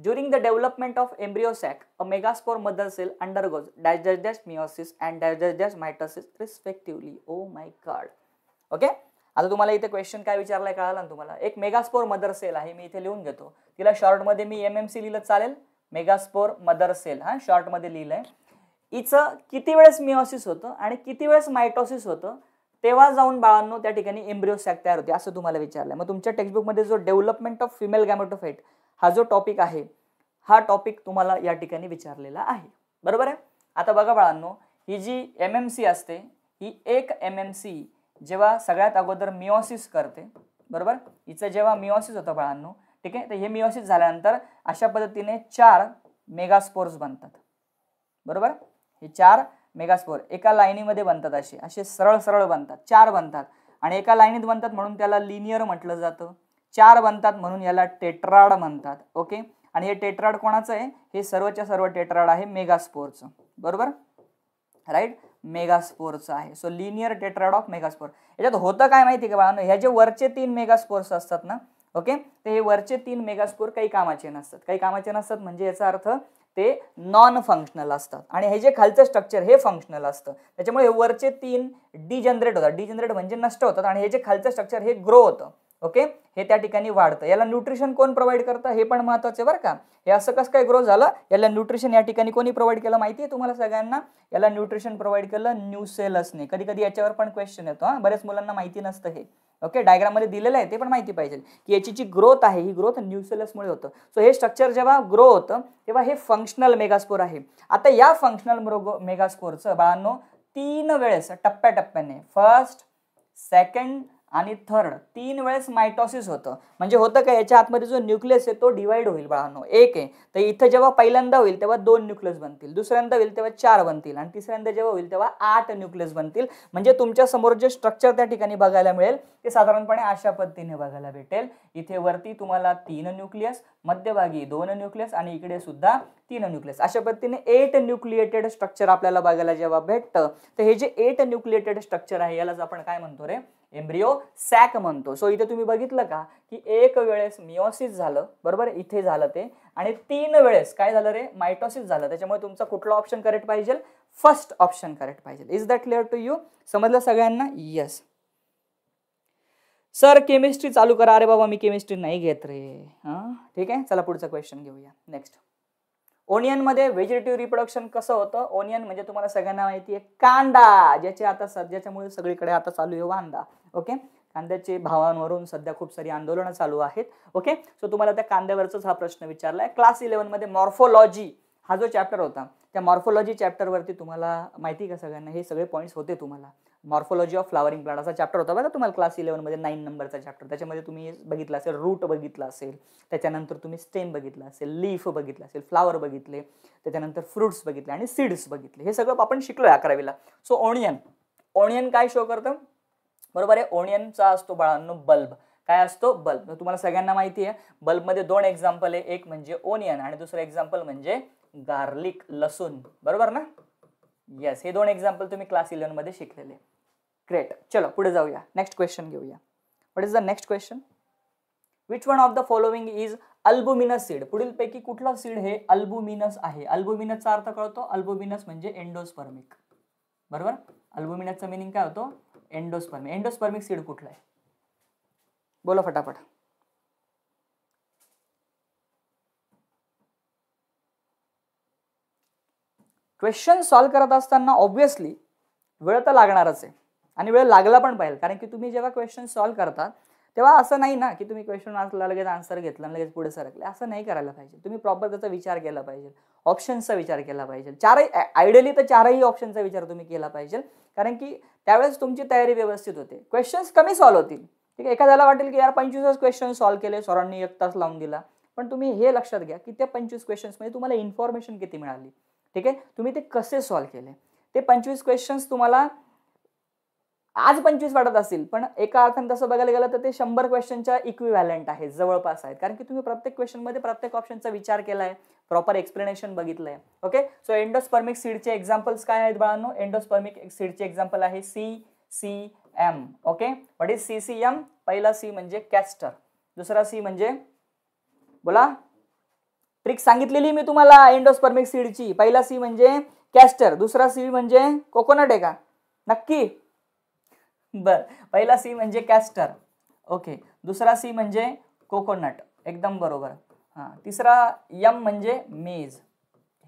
During the development of embryo sac, a mother cell cell undergoes dash and dash meiosis and oh my dash mitosis respectively. Oh आता तुम्हाला इथे क्वेश्चन काय विचारलाय कळाला ना तुम्हाला एक मेगास्पोर मदर सेल आहे मी इथे लिहून घेतो तिला शॉर्टमध्ये मी एम एम सी लिहिलं चालेल मेगास्पोर मदर सेल हा शॉर्टमध्ये लिहिलंय इचं किती वेळेस मिओसिस होतं आणि किती वेळेस मायटोसिस होतं तेव्हा जाऊन बाळांनो त्या ठिकाणी एम्ब्रिओ सॅक तयार होते असं तुम्हाला विचारलंय मग तुमच्या टेक्स्टबुकमध्ये जो डेव्हलपमेंट ऑफ फिमेल गॅमेटोफाईट हा जो टॉपिक आहे हा टॉपिक तुम्हाला या ठिकाणी विचारलेला आहे बरोबर आहे आता बघा बाळांनो ही जी एम एम सी असते ही एक एम एम सी जेव्हा सगळ्यात अगोदर मिओसिस करते बरोबर हिचं जेव्हा मिओसिस होतं बाळांनो ठीक आहे तर हे मिओसिस झाल्यानंतर अशा पद्धतीने चार मेगास्पोर्स बनतात बरोबर हे चार मेगास्पोर एका लाईनीमध्ये बनतात असे असे सरळ सरळ बनतात चार बनतात आणि एका लाईनीत बनतात म्हणून त्याला लिनियर म्हटलं जातं चार बनतात म्हणून याला टेट्राड म्हणतात ओके आणि हे टेट्राड कोणाचं आहे हे सर्वच्या सर्व टेट्राड आहे मेगास्पोरचं बरोबर राईट मेगास्पोरचं आहे so linear tetrad of megaspore याच्यात होतं काय माहिती का बाळांनो ह्या जे वरचे तीन मेगास्पोर्स असतात ना ओके ते हे वरचे तीन मेगास्पोर काही कामाचे नसतात काही कामाचे नसतात म्हणजे याचा अर्थ ते नॉन फंक्शनल असतात आणि हे जे खालचं स्ट्रक्चर हे फंक्शनल असतं त्याच्यामुळे हे वरचे तीन डिजनरेट होतात डिजनरेट म्हणजे नष्ट होतात आणि हे जे खालचं स्ट्रक्चर हे ग्रो होतं ओके हे त्या ठिकाणी वाढतं याला न्यूट्रिशन कोण प्रोव्हाइड करतं हे पण महत्त्वाचं बरं का हे असं कसं काय ग्रो झालं याला न्यूट्रिशन या ठिकाणी कोणी प्रोव्हाइड केलं माहिती आहे तुम्हाला सगळ्यांना याला न्यूट्रिशन प्रोव्हाइड केलं न्यूसेलसने कधी कधी याच्यावर पण क्वेश्चन येतो हां बऱ्याच मुलांना माहिती नसतं हे ओके डायग्राममध्ये दिलेलं आहे ते पण माहिती पाहिजे की याची जी ग्रोथ आहे ही ग्रोथ न्यूसेलसमुळे होतं सो हे स्ट्रक्चर जेव्हा ग्रो होतं तेव्हा हे फंक्शनल मेगास्पोर आहे आता या फंक्शनल मेगास्पोरचं बाळांनो तीन वेळेस टप्प्याटप्प्याने फर्स्ट सेकंड आणि थर्ड तीन वेळेस मायटॉसिस होतं म्हणजे होतं का याच्या आतमध्ये जो न्यूक्लियस आहे तो डिवाइड होईल बाळांनो एक आहे तर इथं जेव्हा पहिल्यांदा होईल तेव्हा दोन न्यूक्लियस बनतील दुसऱ्यांदा होईल तेव्हा चार बनतील आणि तिसऱ्यांदा जेव्हा होईल तेव्हा आठ न्यूक्लियस बनतील म्हणजे तुमच्या समोर जे स्ट्रक्चर त्या ठिकाणी बघायला मिळेल ते साधारणपणे अशा पद्धतीने बघायला भेटेल इथे वरती तुम्हाला तीन न्यूक्लियस मध्यभागी दोन न्यूक्लियस आणि इकडे सुद्धा तीन न्यूक्लियस अशा पद्धतीने एट न्यूक्लिएटेड स्ट्रक्चर आपल्याला बघायला जेव्हा भेटतं तर हे जे एट न्यूक्लिएटेड स्ट्रक्चर आहे यालाच आपण काय म्हणतो रे एम्ब्रिओ सॅक म्हणतो सो इथे तुम्ही बघितलं का की एक वेळेस मिओसिस झालं बरोबर इथे झालं ते आणि तीन वेळेस काय झालं रे मायटॉसिस झालं त्याच्यामुळे तुमचा कुठला ऑप्शन करेक्ट पाहिजे फर्स्ट ऑप्शन करेक्ट पाहिजे is that clear to you समजलं सगळ्यांना येस सर केमिस्ट्री चालू करा अरे बाबा मी केमिस्ट्री नाही घेत रे हां ठीक आहे चला पुढचा क्वेश्चन घेऊया नेक्स्ट ओनियनमध्ये व्हेजिटेटिव्ह रिप्रोडक्शन कसं होतं ओनियन म्हणजे तुम्हाला सगळ्यांना माहिती आहे कांदा ज्याचे आता सध्याच्यामुळे सगळीकडे आता चालू आहे वांदा ओके कांद्याचे भावांवरून सध्या खूप सारी आंदोलनं चालू आहेत ओके सो तुम्हाला त्या कांद्यावरचाच हा प्रश्न विचारला आहे क्लास इलेव्हनमध्ये मॉर्फोलॉजी हा जो चॅप्टर होता त्या मॉर्फोलॉजी चॅप्टरवरती तुम्हाला माहिती का सगळ्यांना हे सगळे पॉईंट्स होते तुम्हाला मॉर्फॉलॉजी ऑफ फ्लावरिंग प्लांट असा चॅप्टर होता बघा तुम्हाला क्लास इलेव्हनमध्ये नाईन नंबरचा चॅप्टर त्याच्यामध्ये तुम्ही बघितला असेल रूट बघितला असेल त्याच्यानंतर तुम्ही स्टेम बघितलं असेल लीफ बघितलं असेल फ्लावर बघितले त्याच्यानंतर फ्रुट्स बघितले आणि सीड्स बघितले हे सगळं आपण शिकलो आहे अकरावीला सो ओनियन ओनियन काय शो करतं बरोबर आहे ओनियनचा असतो बाळांनो बल्ब काय असतो बल्ब तुम्हाला सगळ्यांना माहिती आहे बल्बमध्ये दोन एक्झाम्पल आहे एक म्हणजे ओनियन आणि दुसरं एक्झाम्पल म्हणजे गार्लिक लसूण बरोबर ना येस हे दोन एक्झाम्पल तुम्ही क्लास इलेव्हनमध्ये शिकलेले ग्रेट चलो पुढे जाऊया नेक्स्ट क्वेश्चन घेऊया what is the next question which one of the following is albuminous seed पुढीलपैकी कुठला सीड हे अल्बुमिनस आहे अल्बुमिनसचा अर्थ कळतो अल्बुमिनस म्हणजे एंडोस्पर्मिक बरोबर अल्बुमिनसचा मिनिंग काय होतो एंडोस्पर्मिक एंडोस्पर्मिक सीड कुठला आहे बोला फटाफट क्वेश्चन सॉल्व करत असताना ऑब्व्हियसली वेळ तर लागणारच आहे आणि वेळ लागला पण पाहिजे कारण की तुम्ही जेव्हा क्वेश्चन सॉल्व करता तेव्हा असं नाही ना की तुम्ही क्वेश्चन वाचला लगेच आन्सर घेतला लगेच पुढे सरकले असं नाही करायला पाहिजे तुम्ही प्रॉपर त्याचा विचार केला पाहिजे ऑप्शन्सचा विचार केला पाहिजे चारही आयडियली तर चारही ऑप्शनचा विचार तुम्ही केला पाहिजे कारण की त्यावेळेस तुमची तयारी व्यवस्थित होते क्वेश्चन्स कमी सॉल्व होतील ठीक आहे एखाद्याला वाटेल की यार पंचवीसच क्वेश्चन सॉल्व्ह केले सरांनी एक तास लावून दिला पण तुम्ही हे लक्षात घ्या की त्या पंचवीस क्वेश्चन्समध्ये तुम्हाला इन्फॉर्मेशन किती मिळाली ठीक आहे तुम्ही ते कसे सॉल्व केले ते पंचवीस क्वेश्चन्स तुम्हाला आज पंचवीस वाटत असतील पण एका अर्थाने तसं बघायला गेलं तर ते शंभर क्वेश्चनच्या व्हॅलेंट आहे जवळपास आहेत कारण की तुम्ही प्रत्येक क्वेश्चनमध्ये प्रत्येक ऑप्शनचा विचार केला आहे प्रॉपर एक्सप्लेनेशन बघितलं आहे ओके सो एंडोस्पर्मिक सीडचे एक्झाम्पल्स काय आहेत बाळांनो एंडोस्पर्मिक सीडचे एक्झाम्पल आहे C C M okay what is C C M पहिला सी म्हणजे कॅस्टर दुसरा सी म्हणजे बोला ट्रिक सांगितलेली मी तुम्हाला एंडोस्पर्मिक सीडची पहिला सी म्हणजे कॅस्टर दुसरा सी म्हणजे कोकोनट आहे का नक्की बर पहिला सी म्हणजे कॅस्टर ओके दुसरा सी म्हणजे कोकोनट एकदम बरोबर हां तिसरा यम म्हणजे मेज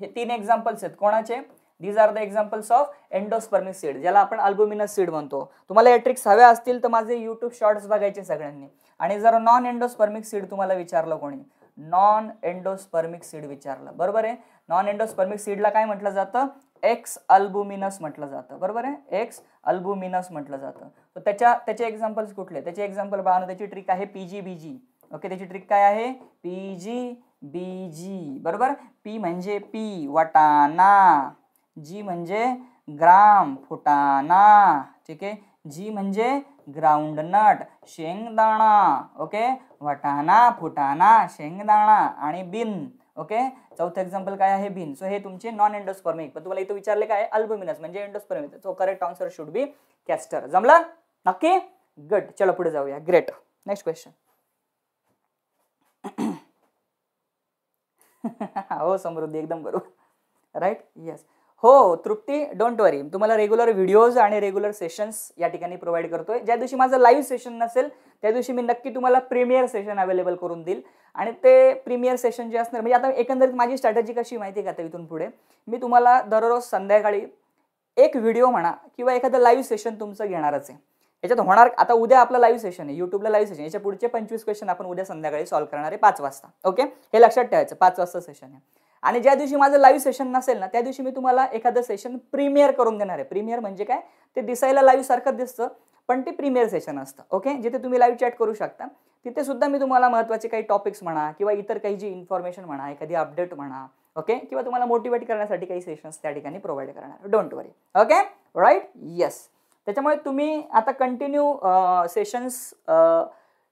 हे तीन एक्झाम्पल्स आहेत कोणाचे these are the examples of endospermic seed ज्याला आपण अल्बुमिनस सीड म्हणतो तुम्हाला या ट्रिक्स हव्या असतील तर माझे यूट्यूब शॉर्ट्स बघायचे सगळ्यांनी आणि जर नॉन एंडोस्पर्मिक सीड तुम्हाला विचारलं कोणी नॉन एंडोस्पर्मिक सीड विचारलं बरोबर आहे नॉन एंडोस्पर्मिक सीडला काय म्हटलं जातं एक्स अल्बुमिनस म्हटलं जातं बरोबर आहे एक्स अल्बुमिनस म्हटलं जातं तर त्याच्या त्याचे एक्झाम्पल्स कुठले त्याचे एक्झाम्पल पाहणं त्याची ट्रिक आहे P G B G okay त्याची ट्रिक काय आहे पी जी बी जी बरोबर पी म्हणजे पी वटाना जी म्हणजे ग्राम फुटाना ठीक आहे जी म्हणजे ग्राउंडनट शेंगदाणा ओके वटाणा फुटाणा शेंगदाणा आणि बिन ओके चौथं एक्झाम्पल काय आहे बिन सो हे तुमचे नॉन एंडोस्पर्मिक पण तुम्हाला इथं विचारले काय अल्बुमिनस म्हणजे endospermic so correct answer should be castor जमला नक्की गुड चलो पुढे जाऊया ग्रेट नेक्स्ट क्वेश्चन हो समृद्धी एकदम बरोबर राईट येस हो तृप्ती डोंट वरी तुम्हाला रेग्युलर व्हिडिओज आणि रेग्युलर सेशन्स या ठिकाणी प्रोव्हाइड करतोय ज्या दिवशी माझं लाईव्ह सेशन नसेल त्या दिवशी मी नक्की तुम्हाला प्रीमियर सेशन अवेलेबल करून देईल आणि ते प्रीमियर सेशन जे असणार म्हणजे आता एकंदरीत माझी स्ट्रॅटेजी कशी माहिती आहे का तिथून इथून पुढे मी तुम्हाला दररोज संध्याकाळी एक व्हिडिओ म्हणा किंवा एखादं लाईव्ह सेशन तुमचं घेणारच आहे याच्यात होणार आता उद्या आपलं लाईव्ह सेशन आहे यूट्यूबला लाईव्ह सेशन याच्या पुढचे पंचवीस क्वेश्चन आपण उद्या संध्याकाळी सॉल्व्ह करणार आहे पाच वाजता ओके हे लक्षात ठेवायचं पाच वाजता सेशन आहे आणि ज्या दिवशी माझं लाईव्ह सेशन नसेल ना त्या दिवशी मी तुम्हाला एखादं सेशन प्रीमियर करून देणार आहे प्रीमियर म्हणजे काय ते दिसायला लाईव्ह सारखं दिसतं पण ते प्रीमियर सेशन असतं ओके जिथे तुम्ही लाईव्ह चॅट करू शकता तिथे सुद्धा मी तुम्हाला महत्त्वाचे काही टॉपिक्स म्हणा किंवा इतर काही जी इन्फॉर्मेशन म्हणा एखादी अपडेट म्हणा ओके किंवा तुम्हाला मोटिवेट करण्यासाठी काही सेशन्स त्या ठिकाणी प्रोव्हाइड करणार don't worry okay right yes त्याच्यामुळे तुम्ही आता कंटिन्यू सेशन्स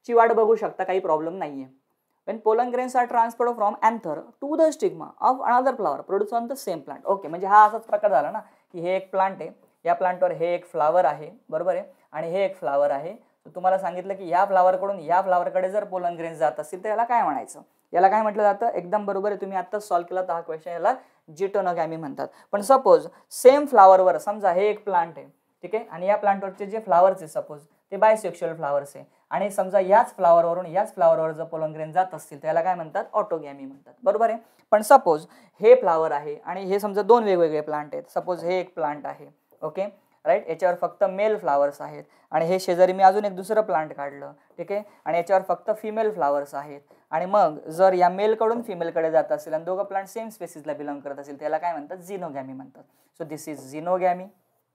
ची वाट बघू शकता काही प्रॉब्लेम नाही आहे when pollen grains are transferred from anther to the stigma of another flower produce on the same plant okay म्हणजे हा असाच प्रकार झाला ना की हे एक प्लांट आहे या प्लांटवर हे एक फ्लावर आहे बरोबर आहे आणि हे एक फ्लावर आहे तुम्हाला सांगितलं की या फ्लावरकडून या फ्लावरकडे जर पोलन ग्रेन्स जात असतील तर याला काय म्हणायचं याला काय म्हटलं जातं एकदम बरोबर आहे तुम्ही आत्ताच सॉल्व्ह केला तर हा क्वेश्चन याला जिटोनोगॅमी म्हणतात पण सपोज सेम फ्लावरवर समजा हे एक प्लांट आहे ठीक आहे आणि या प्लांटवरचे जे फ्लावर्स आहे सपोज ते बायसेक्शुअल फ्लावर्स आहे आणि समजा याच फ्लावरवरून याच फ्लावरवर जर ग्रेन जात असतील त्याला काय म्हणतात ऑटोगॅमी म्हणतात बरोबर आहे पण सपोज हे फ्लावर आहे आणि हे समजा दोन वेगवेगळे प्लांट आहेत सपोज हे एक प्लांट आहे ओके राईट याच्यावर फक्त मेल फ्लावर्स आहेत आणि हे शेजारी मी अजून एक दुसरं प्लांट काढलं ठीक आहे आणि याच्यावर फक्त फिमेल फ्लावर्स आहेत आणि मग जर या मेलकडून फिमेलकडे जात असेल आणि दोघं प्लांट सेम स्पेसिसला बिलॉंग करत असेल त्याला काय म्हणतात झिनोगॅमी म्हणतात सो दिस इज झिनोगॅमी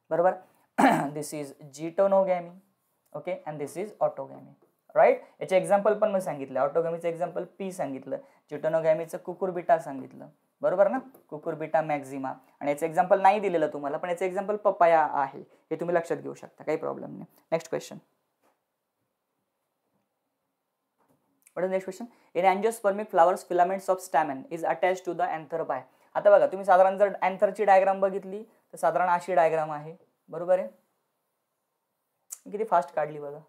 बरोबर this is geitonogamy okay and this is autogamy right याचे एक्झाम्पल पण मी सांगितलं ऑटोगॅमीचं एक्झाम्पल पी सांगितलं चिटोनोगॅमीचं कुकुरबिटा सांगितलं बरोबर ना कुकुरबिटा मॅक्झिमा आणि याचं एक्झाम्पल नाही दिलेलं तुम्हाला पण याचं एक्झाम्पल पपाया आहे हे तुम्ही लक्षात घेऊ शकता काही प्रॉब्लेम नाही next question what next question in angiospermic flowers filaments of stamen is attach to the anther by आता बघा तुम्ही साधारण जर अँथरची डायग्राम बघितली तर साधारण अशी डायग्राम आहे बरोबर आहे किती फास्ट काढली बघा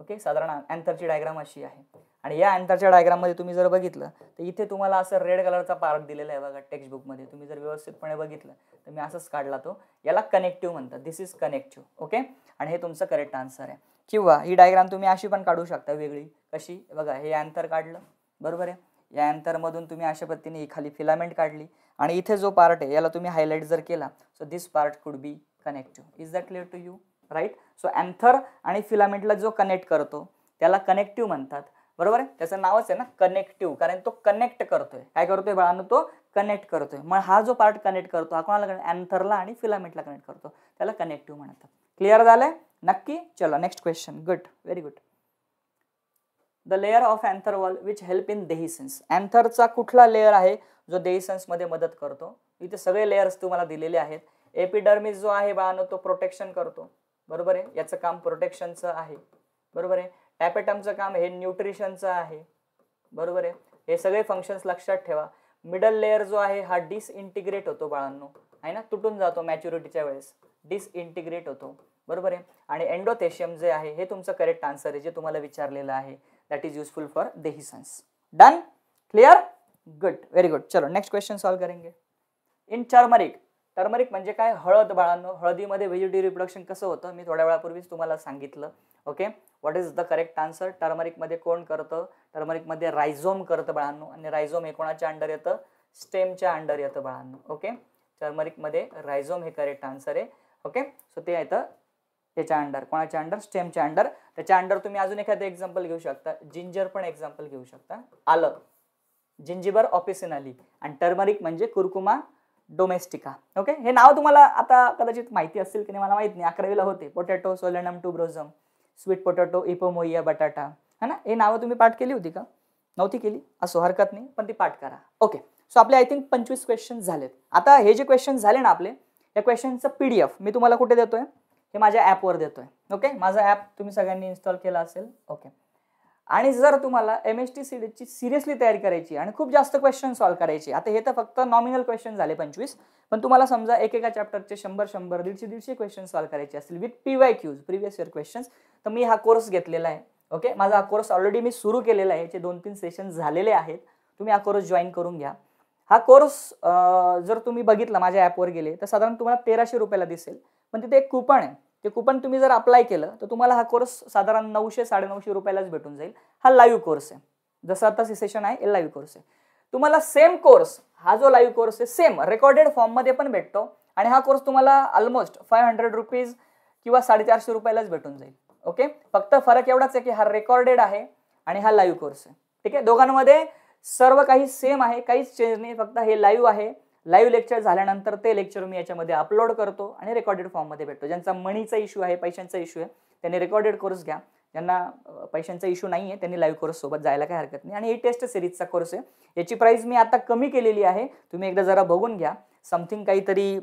ओके साधारण अँथरची डायग्राम अशी आहे आणि या अँथरच्या डायग्राममध्ये तुम्ही जर बघितलं तर इथे तुम्हाला असं रेड कलरचा पार्ट दिलेला आहे बघा टेक्स्टबुकमध्ये तुम्ही जर व्यवस्थितपणे बघितलं तर मी असंच काढला तो याला कनेक्टिव्ह म्हणतात दिस इज कनेक्टिव्ह ओके आणि हे तुमचं करेक्ट आन्सर आहे किंवा ही डायग्राम तुम्ही अशी पण काढू शकता वेगळी कशी बघा हे अँथर काढलं बरोबर आहे या अँथरमधून तुम्ही अशा पद्धतीने खाली फिलामेंट काढली आणि इथे जो पार्ट आहे याला तुम्ही हायलाईट जर केला so this part could be connective is that clear to you right so anther आणि फिलामेंटला जो कनेक्ट करतो त्याला कनेक्टिव्ह म्हणतात बरोबर आहे त्याचं नावच आहे ना कनेक्टिव्ह कारण तो कनेक्ट करतोय काय करतोय बाळानं तो कनेक्ट करतोय मग हा जो पार्ट कनेक्ट करतो हा कोणाला अँथरला आणि फिलामेंटला कनेक्ट करतो त्याला कनेक्टिव्ह म्हणतात क्लिअर झालंय नक्की चलो next question good very good the layer of anther wall which help in dehiscence अँथरचा कुठला लेअर आहे जो देहिसन्समध्ये मदत करतो इथे सगळे लेअर्स तुम्हाला दिलेले आहेत एपिडर्मिस जो आहे बाळानं तो प्रोटेक्शन करतो बरोबर आहे याचं काम प्रोटेक्शनचं आहे बरोबर आहे टॅपेटमचं काम हे न्यूट्रिशनचं आहे बरोबर आहे हे सगळे फंक्शन्स लक्षात ठेवा मिडल लेअर जो आहे हा डिसइंटिग्रेट होतो बाळांनो आहे ना तुटून जातो मॅच्युरिटीच्या वेळेस डिसइंटिग्रेट होतो बरोबर आहे आणि एन्डोथेशियम जे आहे हे तुमचं करेक्ट आन्सर आहे जे तुम्हाला विचारलेलं आहे that is useful for dehiscence clear good very good चलो नेक्स्ट क्वेश्चन सॉल्व करेंगे इन टर्मरिक टर्मरिक म्हणजे काय हळद बाळांनो हळदीमध्ये व्हेजिटी रिप्रोडक्शन कसं होतं मी थोड्या वेळापूर्वीच तुम्हाला सांगितलं okay what is the correct answer टर्मरिकमध्ये कोण करतं टर्मरिकमध्ये रायझोम करतं बाळांनो आणि रायझोम हे कोणाच्या अंडर येतं स्टेमच्या अंडर येतं बाळांनो ओके टर्मरिकमध्ये रायझोम हे करेक्ट आन्सर आहे ओके सो ते येतं त्याच्या अंडर कोणाच्या अंडर स्टेमच्या अंडर त्याच्या अंडर तुम्ही अजून एखादं एक्झाम्पल घेऊ शकता जिंजर पण एक्झाम्पल घेऊ शकता आलं जिंजिबर ऑपिसिन आली आणि टर्मरिक म्हणजे कुरकुमा डोमेस्टिका ओके हे नाव तुम्हाला आता कदाचित माहिती असेल की नाही मला माहीत नाही अकरावीला होते पोटॅटो सोलनम ब्रोझम स्वीट पोटॅटो इपोमोइया बटाटा है ना हे नावं तुम्ही पाठ केली होती का नव्हती केली असो हरकत नाही पण ती पाठ करा ओके सो आपले आय थिंक पंचवीस क्वेश्चन झालेत आता हे जे क्वेश्चन झाले ना आपले या क्वेश्चनचं पी डी एफ मी तुम्हाला कुठे देतोय हे माझ्या ॲपवर देतोय ओके माझा ॲप तुम्ही सगळ्यांनी इन्स्टॉल केला असेल ओके आणि जर तुम्हाला M S T C seriously तयारी करायची आणि खूप जास्त क्वेश्चन सॉल्व्ह करायचे आता हे तर फक्त नॉमिनल क्वेश्चन झाले पंचवीस पण तुम्हाला समजा एकेका चॅप्टरचे शंभर शंभर दीडशे दीडशे क्वेश्चन सॉल्व्ह करायचे असतील with P Y Qs previous year question तर मी हा कोर्स घेतलेला आहे ओके माझा हा कोर्स ऑलरेडी मी सुरू केलेला आहे याचे दोन तीन सेशन झालेले आहेत तुम्ही हा कोर्स जॉईन करून घ्या हा कोर्स जर तुम्ही बघितला माझ्या ॲपवर गेले तर साधारण तुम्हाला तेराशे रुपयाला दिसेल पण तिथे एक कुपन आहे ते कुपन तुम्ही जर अप्लाय केलं तर तुम्हाला हा कोर्स साधारण नऊशे साडेनऊशे रुपयालाच भेटून जाईल हा लाईव्ह कोर्स आहे जसं आता सेशन आहे हे लाईव्ह कोर्स आहे तुम्हाला सेम कोर्स हा जो लाईव्ह कोर्स आहे सेम रेकॉर्डेड फॉर्ममध्ये पण भेटतो आणि हा कोर्स तुम्हाला ऑलमोस्ट फाय हंड्रेड रुपीज किंवा साडेचारशे रुपयालाच भेटून जाईल ओके फक्त फरक एवढाच आहे की हा रेकॉर्डेड आहे आणि हा लाईव्ह कोर्स आहे ठीक आहे दोघांमध्ये सर्व काही सेम आहे काहीच चेंज नाही फक्त हे लाईव्ह आहे लाईव्ह लेक्चर झाल्यानंतर ते लेक्चर मी याच्यामध्ये अपलोड करतो आणि रेकॉर्डेड फॉर्ममध्ये भेटतो ज्यांचा मणीचा इश्यू आहे पैशांचा इश्यू आहे त्यांनी रेकॉर्डेड कोर्स घ्या ज्यांना पैशांचा इश्यू नाही आहे त्यांनी लाईव्ह कोर्स सोबत जायला काही हरकत नाही आणि ही टेस्ट सिरीजचा कोर्स आहे याची प्राइस मी आता कमी केलेली आहे तुम्ही एकदा जरा बघून घ्या समथिंग काहीतरी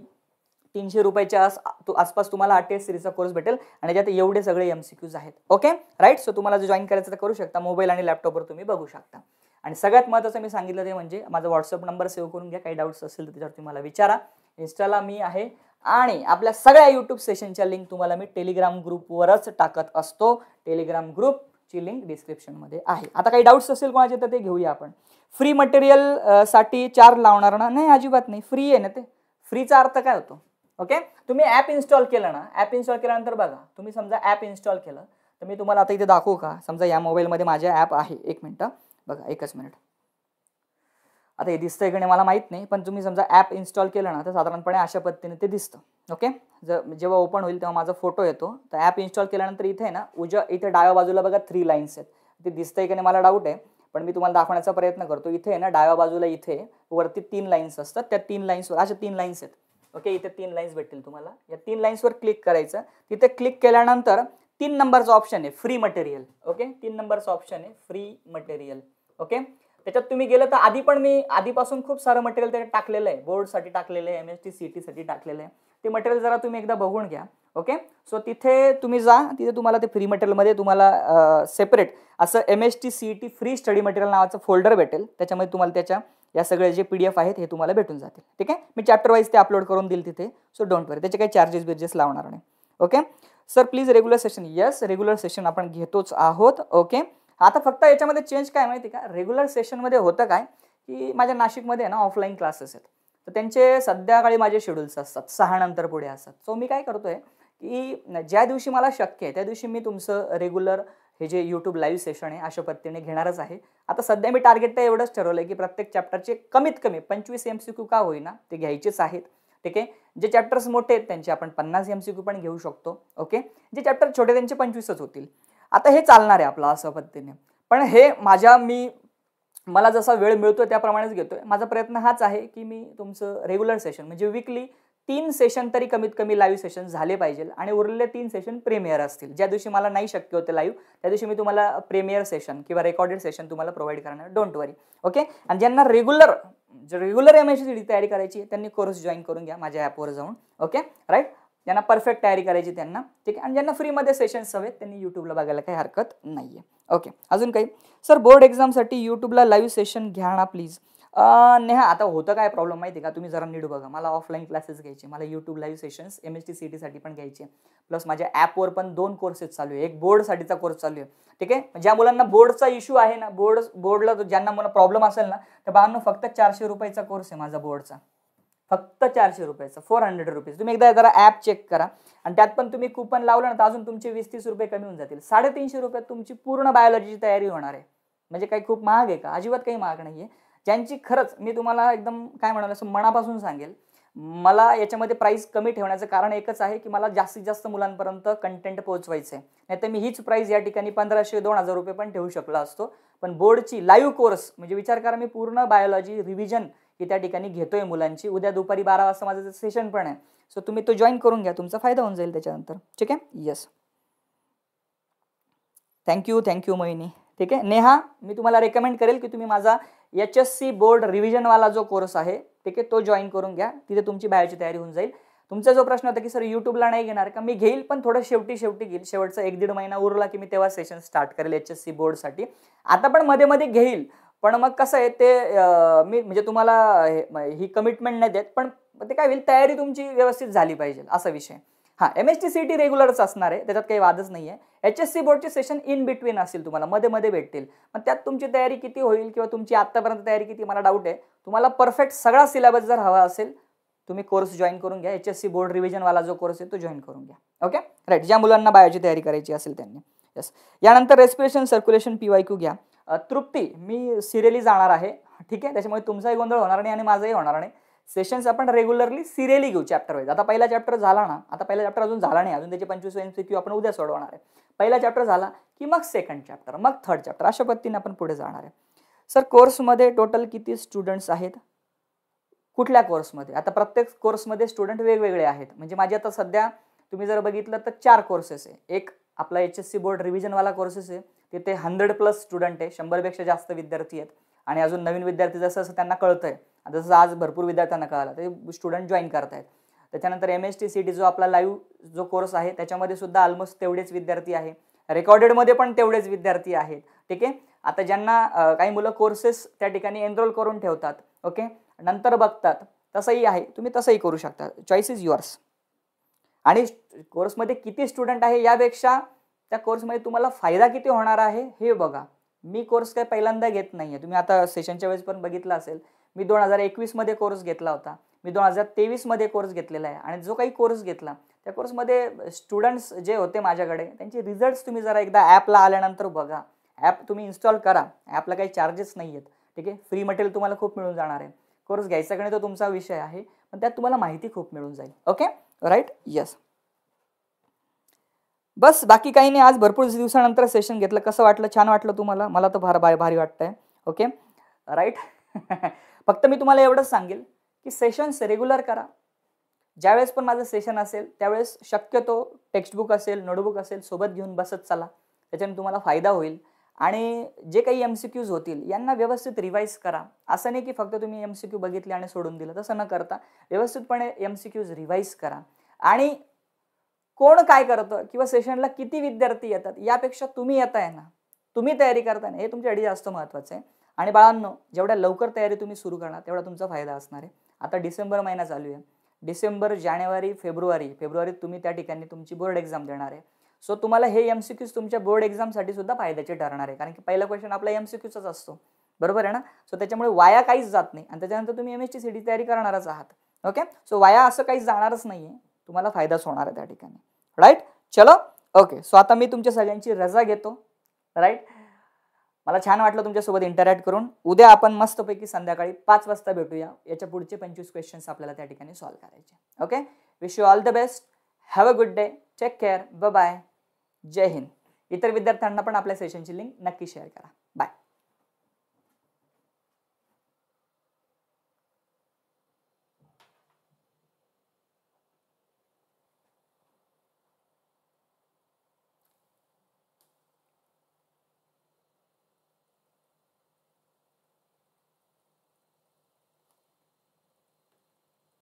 तीनशे रुपयाच्या आस आसपास तुम्हाला हा टेस्ट सिरीजचा कोर्स भेटेल आणि ज्यात एवढे सगळे एमसीक्यूज आहेत ओके राईट सो तुम्हाला जॉईन करायचं तर करू शकता मोबाईल आणि लॅपटॉपवर तुम्ही बघू शकता आणि सगळ्यात महत्त्वाचं मी सांगितलं ते म्हणजे माझा व्हॉट्सअप नंबर सेव्ह करून घ्या काही डाऊट्स असेल तर त्याच्यावर तुम्ही मला विचारा इन्स्टाला मी आहे आणि आपल्या सगळ्या यूट्यूब सेशनच्या लिंक तुम्हाला मी टेलिग्राम ग्रुपवरच टाकत असतो टेलिग्राम ग्रुपची लिंक डिस्क्रिप्शनमध्ये आहे आता काही डाऊट्स असेल कोणाचे तर ते घेऊया आपण फ्री मटेरियल साठी चार्ज लावणार ना नाही अजिबात नाही फ्री आहे ना ते फ्रीचा अर्थ काय होतो ओके तुम्ही ॲप इन्स्टॉल केलं ना ॲप इन्स्टॉल केल्यानंतर बघा तुम्ही समजा ॲप इन्स्टॉल केलं तर मी तुम्हाला आता इथे दाखवू का समजा या मोबाईलमध्ये माझ्या ॲप आहे एक मिनटं बघा एकच मिनिट आता हे दिसतंय की नाही मला माहीत नाही पण तुम्ही समजा ॲप इन्स्टॉल केलं ना तर साधारणपणे अशा पद्धतीने ते दिसतं ओके जर जेव्हा ओपन होईल तेव्हा माझा फोटो येतो तर ॲप इन्स्टॉल केल्यानंतर इथे ना उज्या इथे डाव्या बाजूला बघा थ्री लाईन्स आहेत ते दिसतंय की नाही मला डाऊट आहे पण मी तुम्हाला दाखवण्याचा प्रयत्न करतो इथे ना डाव्या बाजूला इथे वरती तीन लाईन्स असतात त्या तीन लाईन्सवर अशा तीन लाईन्स आहेत ओके इथे तीन लाईन्स भेटतील तुम्हाला या तीन लाईन्सवर क्लिक करायचं तिथे क्लिक केल्यानंतर तीन नंबरचं ऑप्शन आहे फ्री मटेरियल ओके तीन नंबरचं ऑप्शन आहे फ्री मटेरियल ओके त्याच्यात तुम्ही गेलं तर आधी पण मी आधीपासून खूप सारं मटेरियल त्याच्यात टाकलेलं आहे बोर्डसाठी टाकलेलं आहे एम एस टी सी टीसाठी टाकलेलं आहे ते मटेरियल जरा तुम्ही एकदा बघून घ्या ओके सो तिथे तुम्ही जा तिथे तुम्हाला ते फ्री मटेरियलमध्ये तुम्हाला सेपरेट असं M S T C T free study material नावाचं फोल्डर भेटेल त्याच्यामध्ये तुम्हाला त्याच्या या सगळे जे पी डी एफ आहेत हे तुम्हाला भेटून जातील ठीक आहे मी चॅप्टर वाईज ते अपलोड करून देईल तिथे सो डोंट वरी त्याचे काही चार्जेस बिर्जेस लावणार नाही okay sir please regular session yes regular session आपण घेतोच आहोत ओके आता फक्त याच्यामध्ये चेंज काय माहिती का रेग्युलर सेशनमध्ये होतं काय की माझ्या नाशिकमध्ये ना ऑफलाईन क्लासेस आहेत तर त्यांचे सध्याकाळी माझे शेड्युल्स असतात सहा नंतर पुढे असतात सो मी काय करतोय की ज्या दिवशी मला शक्य आहे त्या दिवशी मी तुमचं रेग्युलर हे जे यूट्यूब लाईव्ह सेशन आहे अशा पद्धतीने घेणारच आहे आता सध्या मी टार्गेट तर एवढंच ठरवलं आहे की प्रत्येक चॅप्टरचे कमीत कमी पंचवीस एम सी क्यू का होईना ते घ्यायचेच आहेत ठीक आहे जे चॅप्टर्स मोठे आहेत त्यांचे आपण पन्नास एम सी क्यू पण घेऊ शकतो ओके जे चॅप्टर छोटे त्यांचे पंचवीसच होतील आता हे चालणार आहे आपलं असं पद्धतीने पण हे माझ्या मी मला जसा वेळ मिळतो त्याप्रमाणेच घेतोय माझा प्रयत्न हाच आहे की मी तुमचं रेग्युलर सेशन म्हणजे विकली तीन सेशन तरी कमीत कमी लाईव्ह सेशन झाले पाहिजे आणि उरलेले तीन सेशन प्रीमियर असतील ज्या दिवशी मला नाही शक्य होते लाईव्ह त्या दिवशी मी तुम्हाला प्रीमियर सेशन किंवा रेकॉर्डेड सेशन तुम्हाला प्रोव्हाइड करणार डोंट वरी ओके आणि ज्यांना रेग्युलर रेग्युलर एम एस सीची तयारी करायची त्यांनी कोर्स जॉईन करून घ्या माझ्या ॲपवर जाऊन ओके राईट ज्यांना परफेक्ट तयारी करायची त्यांना ठीक आहे आणि ज्यांना फ्रीमध्ये सेशन्स हवेत त्यांनी यूट्यूबला बघायला काही हरकत नाही ओके अजून काही सर बोर्ड एक्झामसाठी यूट्यूबला लाईव्ह सेशन घ्या ना प्लीज नेहा आता होतं काय प्रॉब्लेम माहिती का तुम्ही जरा नीट बघा मला ऑफलाईन क्लासेस घ्यायचे मला YouTube live sessions M S T C टीसाठी पण घ्यायचे प्लस माझ्या ॲपवर पण दोन कोर्सेस चालू आहे एक बोर्डसाठीचा कोर्स चालू आहे ठीक आहे म्हणजे ज्या मुलांना बोर्डचा इश्यू आहे ना बोर्ड बोर्डला ज्यांना मला प्रॉब्लेम असेल ना तर बाबांना फक्त चारशे रुपयाचा कोर्स आहे माझा बोर्डचा फक्त चारशे रुपयाचं फोर हंड्रेड रुपीज तुम्ही एकदा जरा ॲप चेक करा आणि त्यात पण तुम्ही कुपन लावलं ना तर अजून तुमचे वीस तीस रुपये कमी होऊन जातील साडेतीनशे रुपयात तुमची पूर्ण बायोलॉजीची तयारी होणार आहे म्हणजे काही खूप महाग आहे का अजिबात काही महाग नाही आहे ज्यांची खरंच मी तुम्हाला एकदम काय म्हणाल असं मनापासून सांगेल मला याच्यामध्ये प्राईस कमी ठेवण्याचं कारण एकच आहे की मला जास्तीत जास्त मुलांपर्यंत कंटेंट पोहोचवायचं आहे नाही मी हीच प्राईस या ठिकाणी पंधराशे दोन हजार रुपये पण ठेवू शकलो असतो पण बोर्डची लाईव्ह कोर्स म्हणजे विचार करा मी पूर्ण बायोलॉजी रिव्हिजन की त्या ठिकाणी घेतोय मुलांची उद्या दुपारी बारा वाजता माझं सेशन पण आहे सो तुम्ही तो जॉईन करून घ्या तुमचा फायदा होऊन जाईल त्याच्यानंतर ठीक आहे येस थँक्यू थँक्यू मोहिनी ठीक आहे नेहा मी तुम्हाला रेकमेंड करेल की तुम्ही माझा एच एस सी बोर्ड रिव्हिजनवाला जो कोर्स आहे ठीक आहे तो जॉईन करून घ्या तिथे तुमची बाहेरची तयारी होऊन जाईल तुमचा जो प्रश्न होता की सर यूट्यूबला नाही घेणार का मी घेईल पण थोडं शेवटी शेवटी घेईल शेवटचा एक दीड महिना उरला की मी तेव्हा सेशन स्टार्ट करेल एच एस सी बोर्डसाठी आता पण मध्ये मध्ये घेईल पण मग कसं आहे ते मी म्हणजे तुम्हाला ही कमिटमेंट नाही देत पण ते काय होईल तयारी तुमची व्यवस्थित झाली पाहिजे असा विषय हा M S T C T रेग्युलरच असणार आहे त्याच्यात काही वादच नाही आहे एच एस सी बोर्डचे सेशन इन बिटवीन असतील तुम्हाला मध्ये मध्ये भेटतील मग त्यात तुमची तयारी किती होईल किंवा तुमची आत्तापर्यंत तयारी किती मला डाऊट आहे तुम्हाला परफेक्ट सगळा सिलेबस जर हवा असेल तुम्ही कोर्स जॉईन करून घ्या एच एस सी बोर्ड रिव्हिजनवाला जो कोर्स आहे तो जॉईन करून घ्या ओके राईट ज्या मुलांना बायोची तयारी करायची असेल त्यांनी यस यानंतर respiration circulation P Y Q घ्या तृप्ती मी सिरियली जाणार आहे ठीक आहे त्याच्यामुळे तुमचाही गोंधळ होणार नाही आणि माझाही होणार नाही सेशन्स आपण रेग्युलरली सिरियली घेऊ चॅप्टर वाईज आता पहिला चॅप्टर झाला ना आता पहिला चॅप्टर अजून झाला नाही अजून त्याचे पंचवीस एम सी क्यू आपण उद्या सोडवणार आहे पहिला चॅप्टर झाला की मग सेकंड चॅप्टर मग थर्ड चॅप्टर अशा पद्धतीने आपण पुढे जाणार आहे सर कोर्समध्ये टोटल किती स्टुडंट्स आहेत कुठल्या कोर्समध्ये आता प्रत्येक कोर्समध्ये स्टुडंट वेगवेगळे आहेत म्हणजे माझे आता सध्या तुम्ही जर बघितलं तर चार कोर्सेस आहे एक आपला एच एस सी बोर्ड रिव्हिजनवाला कोर्सेस आहे तिथे हंड्रेड प्लस स्टुडंट आहे शंभरपेक्षा जास्त विद्यार्थी आहेत आणि अजून नवीन विद्यार्थी जसं असं त्यांना कळतं आहे जसं आज भरपूर विद्यार्थ्यांना कळालं ते स्टुडंट जॉईन करतायत त्याच्यानंतर M S T C T जो आपला लाईव्ह जो कोर्स आहे त्याच्यामध्ये सुद्धा ऑलमोस्ट तेवढेच विद्यार्थी आहे रेकॉर्डेडमध्ये पण तेवढेच विद्यार्थी आहेत ठीक आहे आता ज्यांना काही मुलं कोर्सेस त्या ठिकाणी एनरोल करून ठेवतात ओके नंतर बघतात तसंही आहे तुम्ही तसंही करू शकता चॉईस इज युअर्स आणि कोर्समध्ये किती स्टुडंट आहे यापेक्षा त्या कोर्समध्ये तुम्हाला फायदा किती होणार आहे हे बघा मी कोर्स काय पहिल्यांदा घेत नाही आहे तुम्ही आता सेशनच्या वेळेस पण बघितला असेल मी दोन हजार एकवीसमध्ये कोर्स घेतला होता मी दोन हजार तेवीसमध्ये कोर्स घेतलेला आहे आणि जो काही कोर्स घेतला त्या कोर्समध्ये स्टुडंट्स जे होते माझ्याकडे त्यांचे रिझल्ट्स तुम्ही जरा एकदा ॲपला आल्यानंतर बघा ॲप तुम्ही इन्स्टॉल करा ॲपला काही चार्जेस नाही आहेत ठीक आहे फ्री मटेरियल तुम्हाला खूप मिळून जाणार आहे कोर्स घ्यायचा गणे तो तुमचा विषय आहे पण त्यात तुम्हाला माहिती खूप मिळून जाईल ओके राईट यस बस बाकी काही नाही आज भरपूर दिवसानंतर सेशन घेतलं कसं वाटलं छान वाटलं तुम्हाला मला तर फार भारी भारी वाटतंय ओके राईट (laughs) फक्त मी तुम्हाला एवढंच सांगेल की सेशन्स रेग्युलर करा ज्यावेळेस पण माझं सेशन असेल त्यावेळेस शक्यतो टेक्स्टबुक असेल नोटबुक असेल सोबत घेऊन बसत चला त्याच्याने तुम्हाला फायदा होईल आणि जे काही एम सी क्यूज होतील यांना व्यवस्थित रिवाईज करा असं नाही की फक्त तुम्ही एम सी क्यू बघितले आणि सोडून दिलं तसं न करता व्यवस्थितपणे एम सी क्यूज रिवाईज करा आणि कोण काय करतं किंवा सेशनला किती विद्यार्थी येतात यापेक्षा तुम्ही येताय ना तुम्ही तयारी करताय ना हे तुमच्यासाठी जास्त महत्त्वाचं आहे आणि बाळांनो जेवढ्या लवकर तयारी तुम्ही सुरू करणार तेवढा तुमचा फायदा असणार आहे आता डिसेंबर महिना चालू आहे डिसेंबर जानेवारी फेब्रुवारी फेब्रुवारीत तुम्ही त्या ठिकाणी तुमची बोर्ड एक्झाम देणार आहे सो तुम्हाला हे एम सी क्यूज तुमच्या बोर्ड एक्झामसाठी सुद्धा फायद्याचे ठरणार आहे कारण की पहिला क्वेश्चन आपला एम सी क्यूचाच असतो बरोबर आहे ना सो त्याच्यामुळे वाया काहीच जात नाही आणि त्याच्यानंतर तुम्ही एम एस टी सी तयारी करणारच आहात ओके सो वाया असं काहीच जाणारच नाही आहे तुम्हाला फायदाच होणार आहे त्या ठिकाणी राईट चलो ओके सो आता मी तुमच्या सगळ्यांची रजा घेतो राईट मला छान वाटलं तुमच्यासोबत इंटरॅक्ट करून उद्या आपण मस्तपैकी संध्याकाळी पाच वाजता भेटूया याच्या पुढचे पंचवीस क्वेश्चन्स आपल्याला त्या ठिकाणी सॉल्व्ह करायचे okay wish you all the best have a good day take care ब बाय जय हिंद इतर विद्यार्थ्यांना पण आपल्या सेशनची लिंक नक्की शेअर करा बाय